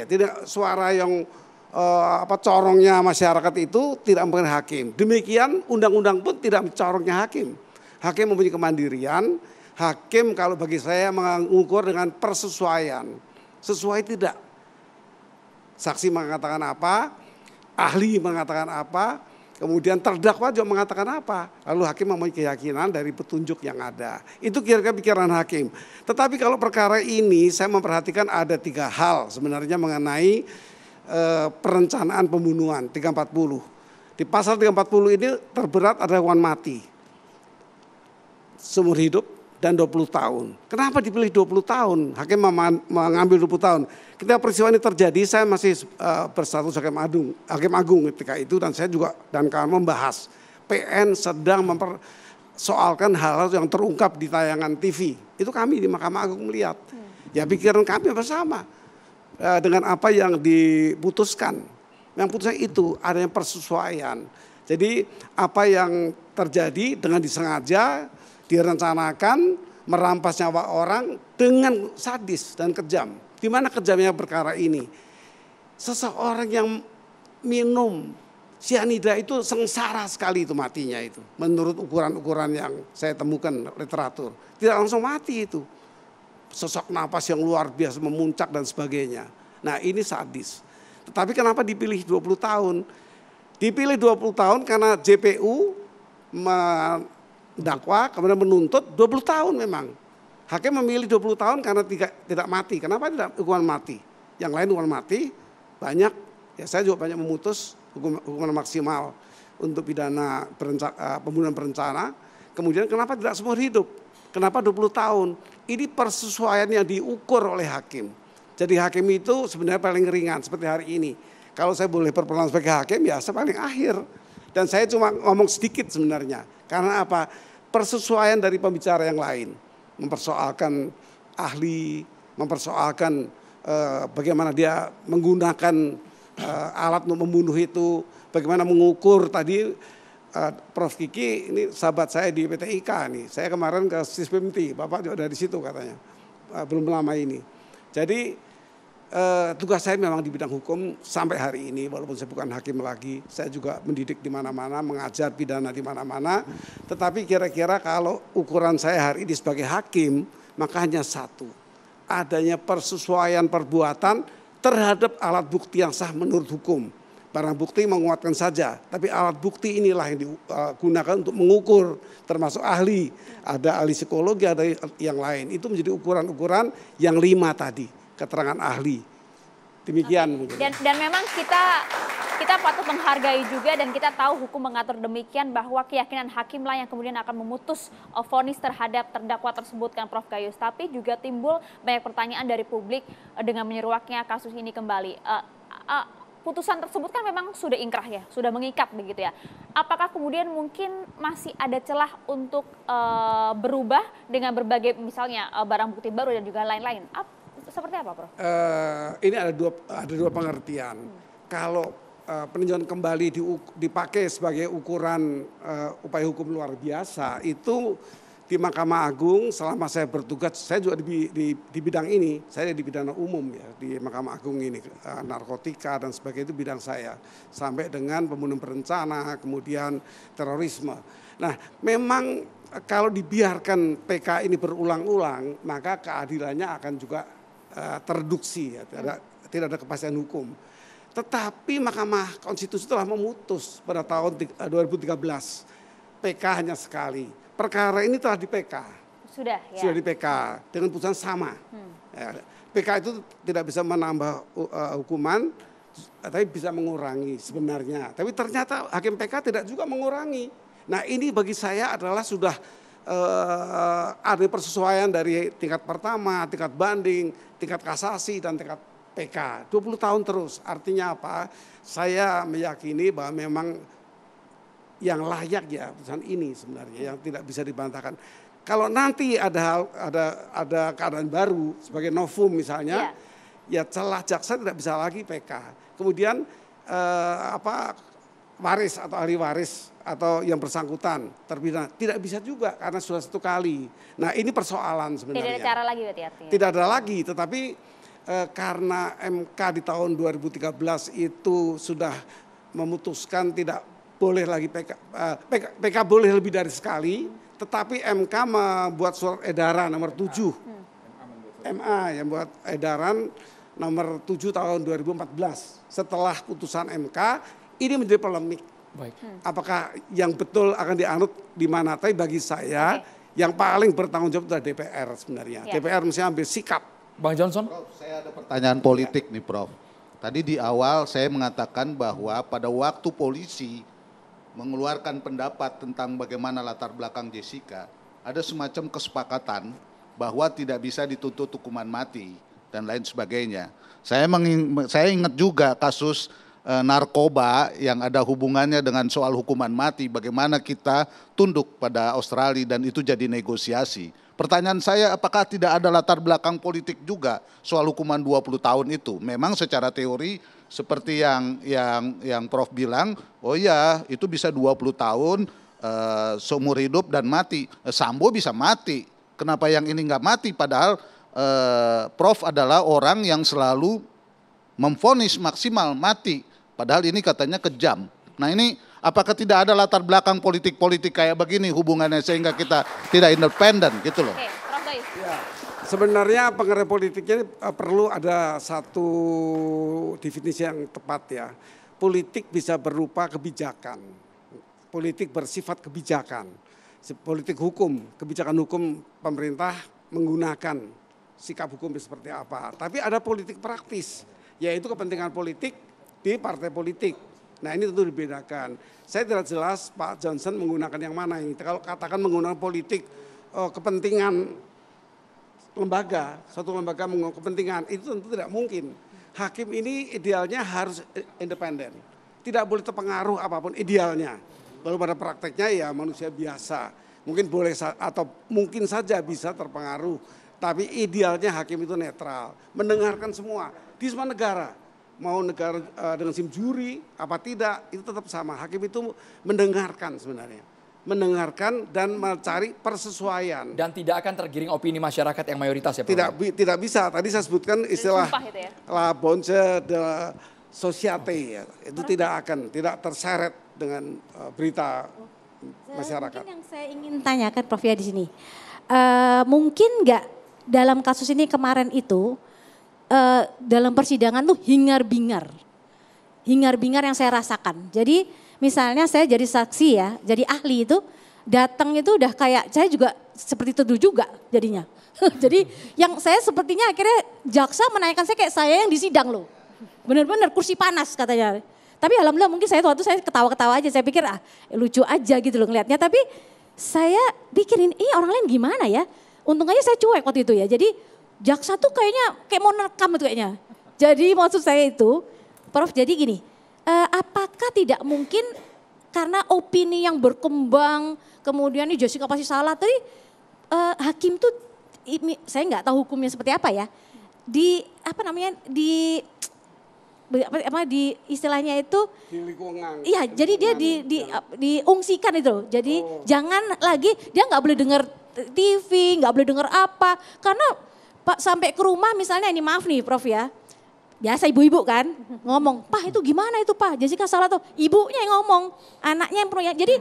tidak suara yang uh, apa corongnya masyarakat itu tidak mempunyai hakim. Demikian undang-undang pun tidak mencorongnya hakim. Hakim mempunyai kemandirian. Hakim kalau bagi saya mengukur dengan persesuaian. Sesuai tidak. Saksi mengatakan apa, ahli mengatakan apa, Kemudian terdakwa juga mengatakan apa? Lalu hakim mempunyai keyakinan dari petunjuk yang ada. Itu kira-kira pikiran hakim. Tetapi kalau perkara ini saya memperhatikan ada tiga hal sebenarnya mengenai e, perencanaan pembunuhan 340. Di pasal 340 ini terberat ada hukuman mati. Seumur hidup dan 20 tahun. Kenapa dipilih 20 tahun? Hakim mengambil 20 tahun. Ketika peristiwa ini terjadi, saya masih bersatu eh, berstatus hakim agung, hakim agung ketika itu dan saya juga dan kawan membahas PN sedang mempersoalkan hal-hal yang terungkap di tayangan TV. Itu kami di Mahkamah Agung melihat. Ya pikiran kami bersama eh, dengan apa yang diputuskan. Yang putusnya itu adanya persesuaian. Jadi apa yang terjadi dengan disengaja direncanakan merampas nyawa orang dengan sadis dan kejam. Di mana kejamnya perkara ini? Seseorang yang minum sianida itu sengsara sekali itu matinya itu. Menurut ukuran-ukuran yang saya temukan literatur. Tidak langsung mati itu. Sosok nafas yang luar biasa memuncak dan sebagainya. Nah ini sadis. Tetapi kenapa dipilih 20 tahun? Dipilih 20 tahun karena JPU dakwa kemudian menuntut 20 tahun memang. Hakim memilih 20 tahun karena tidak tidak mati. Kenapa tidak hukuman mati? Yang lain hukuman mati banyak. Ya saya juga banyak memutus hukum, hukuman maksimal untuk pidana eh, pembunuhan berencana. Kemudian kenapa tidak seumur hidup? Kenapa 20 tahun? Ini persesuaian yang diukur oleh hakim. Jadi hakim itu sebenarnya paling ringan seperti hari ini. Kalau saya boleh berperan sebagai hakim ya saya paling akhir dan saya cuma ngomong sedikit sebenarnya. Karena apa? Persesuaian dari pembicara yang lain. Mempersoalkan ahli, mempersoalkan eh, bagaimana dia menggunakan eh, alat untuk membunuh itu, bagaimana mengukur tadi Uh, Prof Kiki ini sahabat saya di PTIK nih. Saya kemarin ke SISPMT Bapak juga dari situ katanya. Uh, belum lama ini. Jadi Eh, tugas saya memang di bidang hukum sampai hari ini walaupun saya bukan hakim lagi saya juga mendidik di mana-mana mengajar pidana di mana-mana tetapi kira-kira kalau ukuran saya hari ini sebagai hakim maka hanya satu adanya persesuaian perbuatan terhadap alat bukti yang sah menurut hukum barang bukti menguatkan saja tapi alat bukti inilah yang digunakan eh, untuk mengukur termasuk ahli ada ahli psikologi ada yang lain itu menjadi ukuran-ukuran yang lima tadi keterangan ahli. Demikian. Okay. Dan, dan memang kita kita patut menghargai juga dan kita tahu hukum mengatur demikian bahwa keyakinan hakimlah yang kemudian akan memutus vonis terhadap terdakwa tersebut kan Prof Gayus. Tapi juga timbul banyak pertanyaan dari publik eh, dengan menyeruaknya kasus ini kembali. Uh, uh, putusan tersebut kan memang sudah ingkrah ya, sudah mengikat begitu ya. Apakah kemudian mungkin masih ada celah untuk uh, berubah dengan berbagai misalnya uh, barang bukti baru dan juga lain-lain? seperti apa, Prof? Uh, ini ada dua ada dua pengertian. Hmm. Kalau uh, peninjauan kembali di, dipakai sebagai ukuran uh, upaya hukum luar biasa itu di Mahkamah Agung selama saya bertugas saya juga di, di, di bidang ini saya di bidang umum ya di Mahkamah Agung ini narkotika dan sebagainya itu bidang saya sampai dengan pembunuhan berencana kemudian terorisme nah memang kalau dibiarkan PK ini berulang-ulang maka keadilannya akan juga Eh, terduksi, ya, tidak, ada, tidak ada kepastian hukum. Tetapi Mahkamah Konstitusi telah memutus pada tahun 2013 eh, PK hanya sekali. Perkara ini telah di PK. Sudah ya. Sudah di PK dengan putusan sama. Hmm. Ya, PK itu tidak bisa menambah uh, hukuman tapi bisa mengurangi sebenarnya. Tapi ternyata hakim PK tidak juga mengurangi. Nah, ini bagi saya adalah sudah eh, ada persesuaian dari tingkat pertama, tingkat banding, tingkat kasasi dan tingkat PK. 20 tahun terus. Artinya apa? Saya meyakini bahwa memang yang layak ya putusan ini sebenarnya yang tidak bisa dibantahkan. Kalau nanti ada ada ada keadaan baru sebagai novum misalnya, ya, ya celah jaksa tidak bisa lagi PK. Kemudian eh, apa waris atau ahli waris atau yang bersangkutan terpidana tidak bisa juga karena sudah satu kali. Nah ini persoalan sebenarnya. Tidak ada cara lagi berarti artinya. Tidak ada lagi, tetapi e, karena MK di tahun 2013 itu sudah memutuskan tidak boleh lagi PK, e, eh, PK, PK boleh lebih dari sekali, tetapi MK membuat surat edaran nomor 7. MA yang buat edaran nomor 7 tahun 2014 setelah putusan MK ini menjadi polemik. Baik. Hmm. Apakah yang betul akan dianut di mana? Tapi bagi saya okay. yang paling bertanggung jawab adalah DPR sebenarnya. Yeah. DPR mesti ambil sikap. Bang Johnson. Prof, saya ada pertanyaan politik yeah. nih, Prof. Tadi di awal saya mengatakan bahwa pada waktu polisi mengeluarkan pendapat tentang bagaimana latar belakang Jessica, ada semacam kesepakatan bahwa tidak bisa dituntut hukuman mati dan lain sebagainya. Saya menging, saya ingat juga kasus Eh, narkoba yang ada hubungannya dengan soal hukuman mati, bagaimana kita tunduk pada Australia dan itu jadi negosiasi. Pertanyaan saya apakah tidak ada latar belakang politik juga soal hukuman 20 tahun itu? Memang secara teori seperti yang yang yang Prof bilang, oh ya itu bisa 20 tahun uh, seumur hidup dan mati. Eh, Sambo bisa mati. Kenapa yang ini nggak mati padahal uh, Prof adalah orang yang selalu memfonis maksimal mati Padahal ini katanya kejam. Nah ini apakah tidak ada latar belakang politik-politik kayak begini hubungannya sehingga kita tidak independen gitu loh. Ya, sebenarnya pengaruh politiknya eh, perlu ada satu definisi yang tepat ya. Politik bisa berupa kebijakan. Politik bersifat kebijakan. Politik hukum, kebijakan hukum pemerintah menggunakan sikap hukum seperti apa. Tapi ada politik praktis, yaitu kepentingan politik di partai politik. Nah ini tentu dibedakan. Saya tidak jelas Pak Johnson menggunakan yang mana ini. Kalau katakan menggunakan politik eh, kepentingan lembaga, suatu lembaga menggunakan kepentingan itu tentu tidak mungkin. Hakim ini idealnya harus independen, tidak boleh terpengaruh apapun idealnya. Lalu pada prakteknya ya manusia biasa, mungkin boleh atau mungkin saja bisa terpengaruh, tapi idealnya hakim itu netral, mendengarkan semua di semua negara mau negara uh, dengan sim juri apa tidak itu tetap sama. Hakim itu mendengarkan sebenarnya mendengarkan dan mencari persesuaian dan tidak akan tergiring opini masyarakat yang mayoritas ya Pak. Tidak bi tidak bisa. Tadi saya sebutkan istilah gitu ya? la bonce de sociate okay. ya. Itu Karena tidak akan tidak terseret dengan uh, berita oh. masyarakat. Mungkin yang saya ingin tanyakan Prof ya di sini. Uh, mungkin nggak dalam kasus ini kemarin itu uh, dalam persidangan tuh hingar-bingar. Hingar-bingar yang saya rasakan. Jadi misalnya saya jadi saksi ya, jadi ahli itu datang itu udah kayak saya juga seperti teduh juga jadinya. [laughs] jadi yang saya sepertinya akhirnya jaksa menaikkan saya kayak saya yang disidang loh. Bener-bener kursi panas katanya. Tapi alhamdulillah mungkin saya waktu saya ketawa-ketawa aja. Saya pikir ah lucu aja gitu loh ngelihatnya. Tapi saya pikirin ini orang lain gimana ya. Untung aja saya cuek waktu itu ya. Jadi jaksa tuh kayaknya kayak mau nerekam itu kayaknya. Jadi maksud saya itu, Prof jadi gini, uh, apakah tidak mungkin karena opini yang berkembang, kemudian ini Jessica pasti salah, tadi uh, eh, hakim tuh, saya nggak tahu hukumnya seperti apa ya, di apa namanya di apa, apa di istilahnya itu di lingkungan iya jadi dia di, di diungsikan itu jadi oh. jangan lagi dia nggak boleh dengar TV nggak boleh dengar apa karena Pak sampai ke rumah misalnya ini maaf nih Prof ya. Biasa ibu-ibu kan ngomong, "Pak itu gimana itu, Pak?" Jessica salah tuh. Ibunya yang ngomong, anaknya yang proyek. Jadi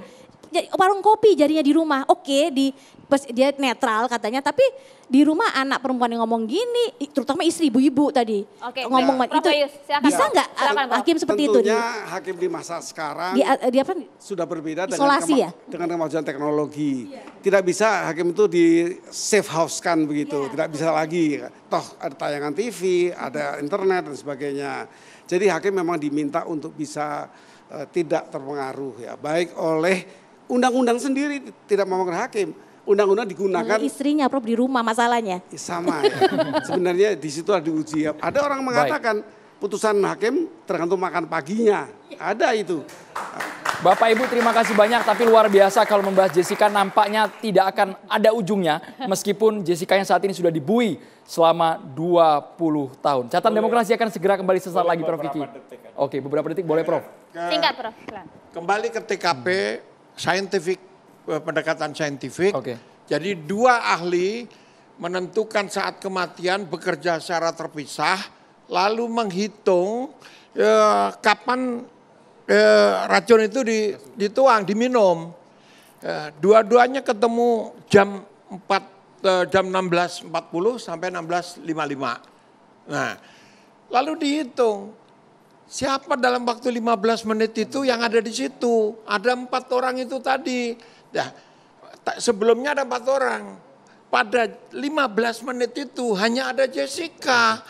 jadi warung kopi jadinya di rumah. Oke, di pas dia netral katanya, tapi di rumah anak perempuan yang ngomong gini, terutama istri ibu-ibu tadi okay, ngomong ya. itu Prof. bisa nggak hakim seperti Tentunya, itu? Tentunya hakim di masa sekarang dia, eh, dia apa? sudah berbeda dengan, ya? dengan kemajuan teknologi. ya. Tidak bisa hakim itu di safe house kan begitu, ya. tidak bisa lagi. Toh ada tayangan TV, ada internet dan sebagainya. Jadi hakim memang diminta untuk bisa uh, tidak terpengaruh ya, baik oleh undang-undang sendiri tidak memang hakim undang-undang digunakan. Istrinya Prof di rumah masalahnya. Eh, sama ya. [laughs] Sebenarnya di situ ada uji. Ada orang mengatakan Baik. putusan hakim tergantung makan paginya. Ada itu. Bapak Ibu terima kasih banyak tapi luar biasa kalau membahas Jessica nampaknya tidak akan ada ujungnya meskipun Jessica yang saat ini sudah dibui selama 20 tahun. Catatan boleh. demokrasi akan segera kembali sesaat lagi Prof Kiki. Oke beberapa detik boleh Prof. Singkat Prof. Kembali ke TKP, scientific Eh, pendekatan saintifik. Okay. Jadi dua ahli menentukan saat kematian bekerja secara terpisah, lalu menghitung eh, kapan eh, racun itu dituang, diminum. Eh, dua-duanya ketemu jam 4 eh, jam 16.40 sampai 16.55. Nah, lalu dihitung siapa dalam waktu 15 menit itu yang ada di situ. Ada empat orang itu tadi tak, sebelumnya ada empat orang. Pada 15 menit itu hanya ada Jessica.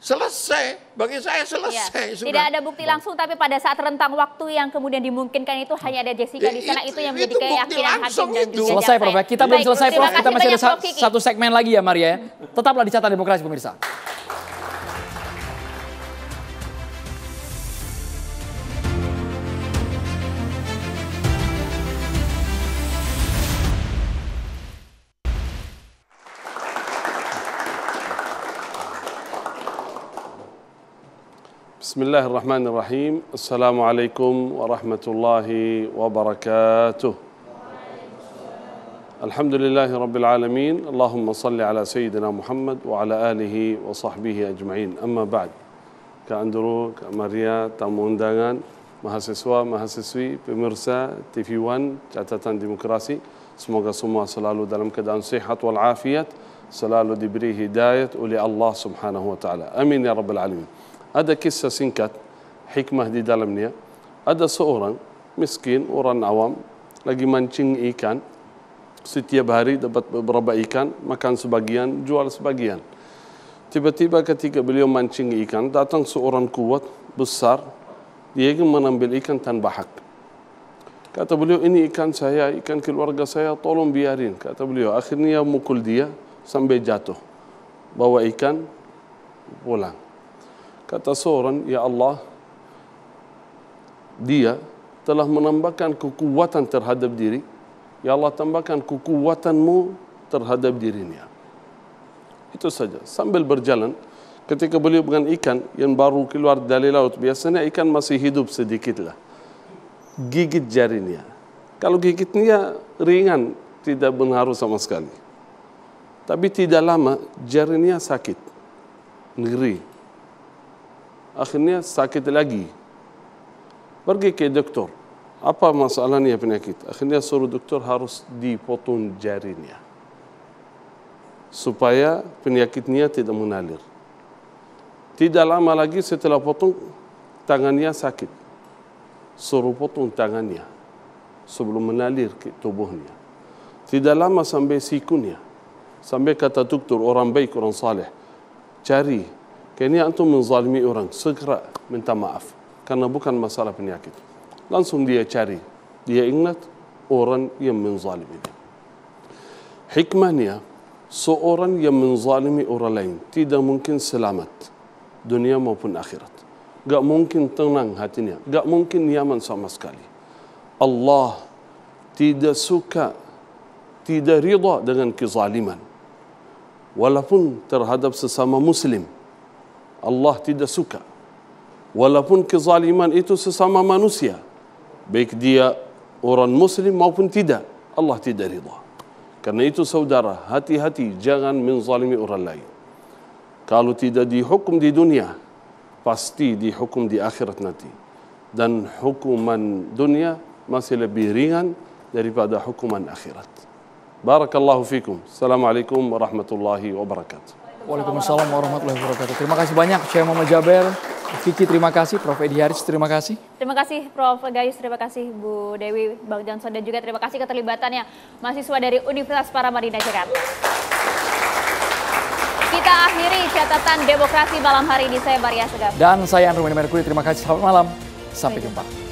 Selesai, bagi saya iya. selesai. Ya. Tidak ada bukti langsung, tapi pada saat rentang waktu yang kemudian dimungkinkan itu hanya ada Jessica di sana. Itu, itu yang menjadi keyakinan hakim dan itu. juga Selesai Prof, kita belum selesai Prof, kita masih ada satu segmen lagi ya Maria. Tetaplah di Catatan Demokrasi Pemirsa. بسم الله الرحمن الرحيم السلام عليكم ورحمة الله وبركاته الحمد لله رب العالمين اللهم صل على سيدنا محمد وعلى آله وصحبه أجمعين أما بعد كأندرو كماريا tamu undangan mahasiswa mahasiswi pemirsa TV1 catatan demokrasi semoga semua selalu dalam keadaan sehat wal afiat selalu diberi hidayat oleh Allah Subhanahu wa taala amin ya rabbal alamin ada kisah singkat hikmah di dalamnya ada seorang miskin orang awam lagi mancing ikan setiap hari dapat beberapa ikan makan sebagian jual sebagian tiba-tiba ketika beliau mancing ikan datang seorang kuat besar dia ingin mengambil ikan tanpa hak kata beliau ini ikan saya ikan keluarga saya tolong biarin kata beliau akhirnya mukul dia sampai jatuh bawa ikan pulang Kata seorang, Ya Allah, dia telah menambahkan kekuatan terhadap diri. Ya Allah, tambahkan kekuatanmu terhadap dirinya. Itu saja. Sambil berjalan, ketika beliau dengan ikan yang baru keluar dari laut, biasanya ikan masih hidup sedikitlah. Gigit jarinya. Kalau gigitnya ringan, tidak berharu sama sekali. Tapi tidak lama jarinya sakit, ngeri akhirnya sakit lagi pergi ke doktor. apa masalahnya penyakit akhirnya suruh doktor harus dipotong jarinya supaya penyakitnya tidak mengalir. tidak lama lagi setelah potong tangannya sakit suruh potong tangannya sebelum mengalir ke tubuhnya tidak lama sampai sikunya sampai kata doktor, orang baik orang saleh cari kayaknya antum menzalimi orang segera minta maaf karena bukan masalah penyakit langsung dia cari dia ingat orang yang menzalimi dia hikmahnya seorang yang menzalimi orang lain tidak mungkin selamat dunia maupun akhirat gak mungkin tenang hatinya gak mungkin nyaman sama sekali Allah tidak suka tidak rida dengan kezaliman walaupun terhadap sesama muslim Allah tidak suka. Walaupun kezaliman itu sesama manusia, baik dia orang muslim maupun tidak, Allah tidak ridha. Karena itu saudara, hati-hati jangan menzalimi orang lain. Kalau tidak dihukum di dunia, pasti dihukum di akhirat nanti. Dan hukuman dunia masih lebih ringan daripada hukuman akhirat. Barakallahu fikum. Assalamualaikum warahmatullahi wabarakatuh. Waalaikumsalam warahmatullahi wabarakatuh. Terima kasih banyak Syekh Muhammad Jaber. Vicky terima kasih, Prof. Edi Haris terima kasih. Terima kasih Prof. Gayus, terima kasih Bu Dewi, Bang Johnson dan juga terima kasih keterlibatannya mahasiswa dari Universitas Paramadina Jakarta. Kita akhiri catatan demokrasi malam hari ini. Saya Maria Segaf. Dan saya Andromeda Merkuri, terima kasih. Selamat malam, sampai jumpa.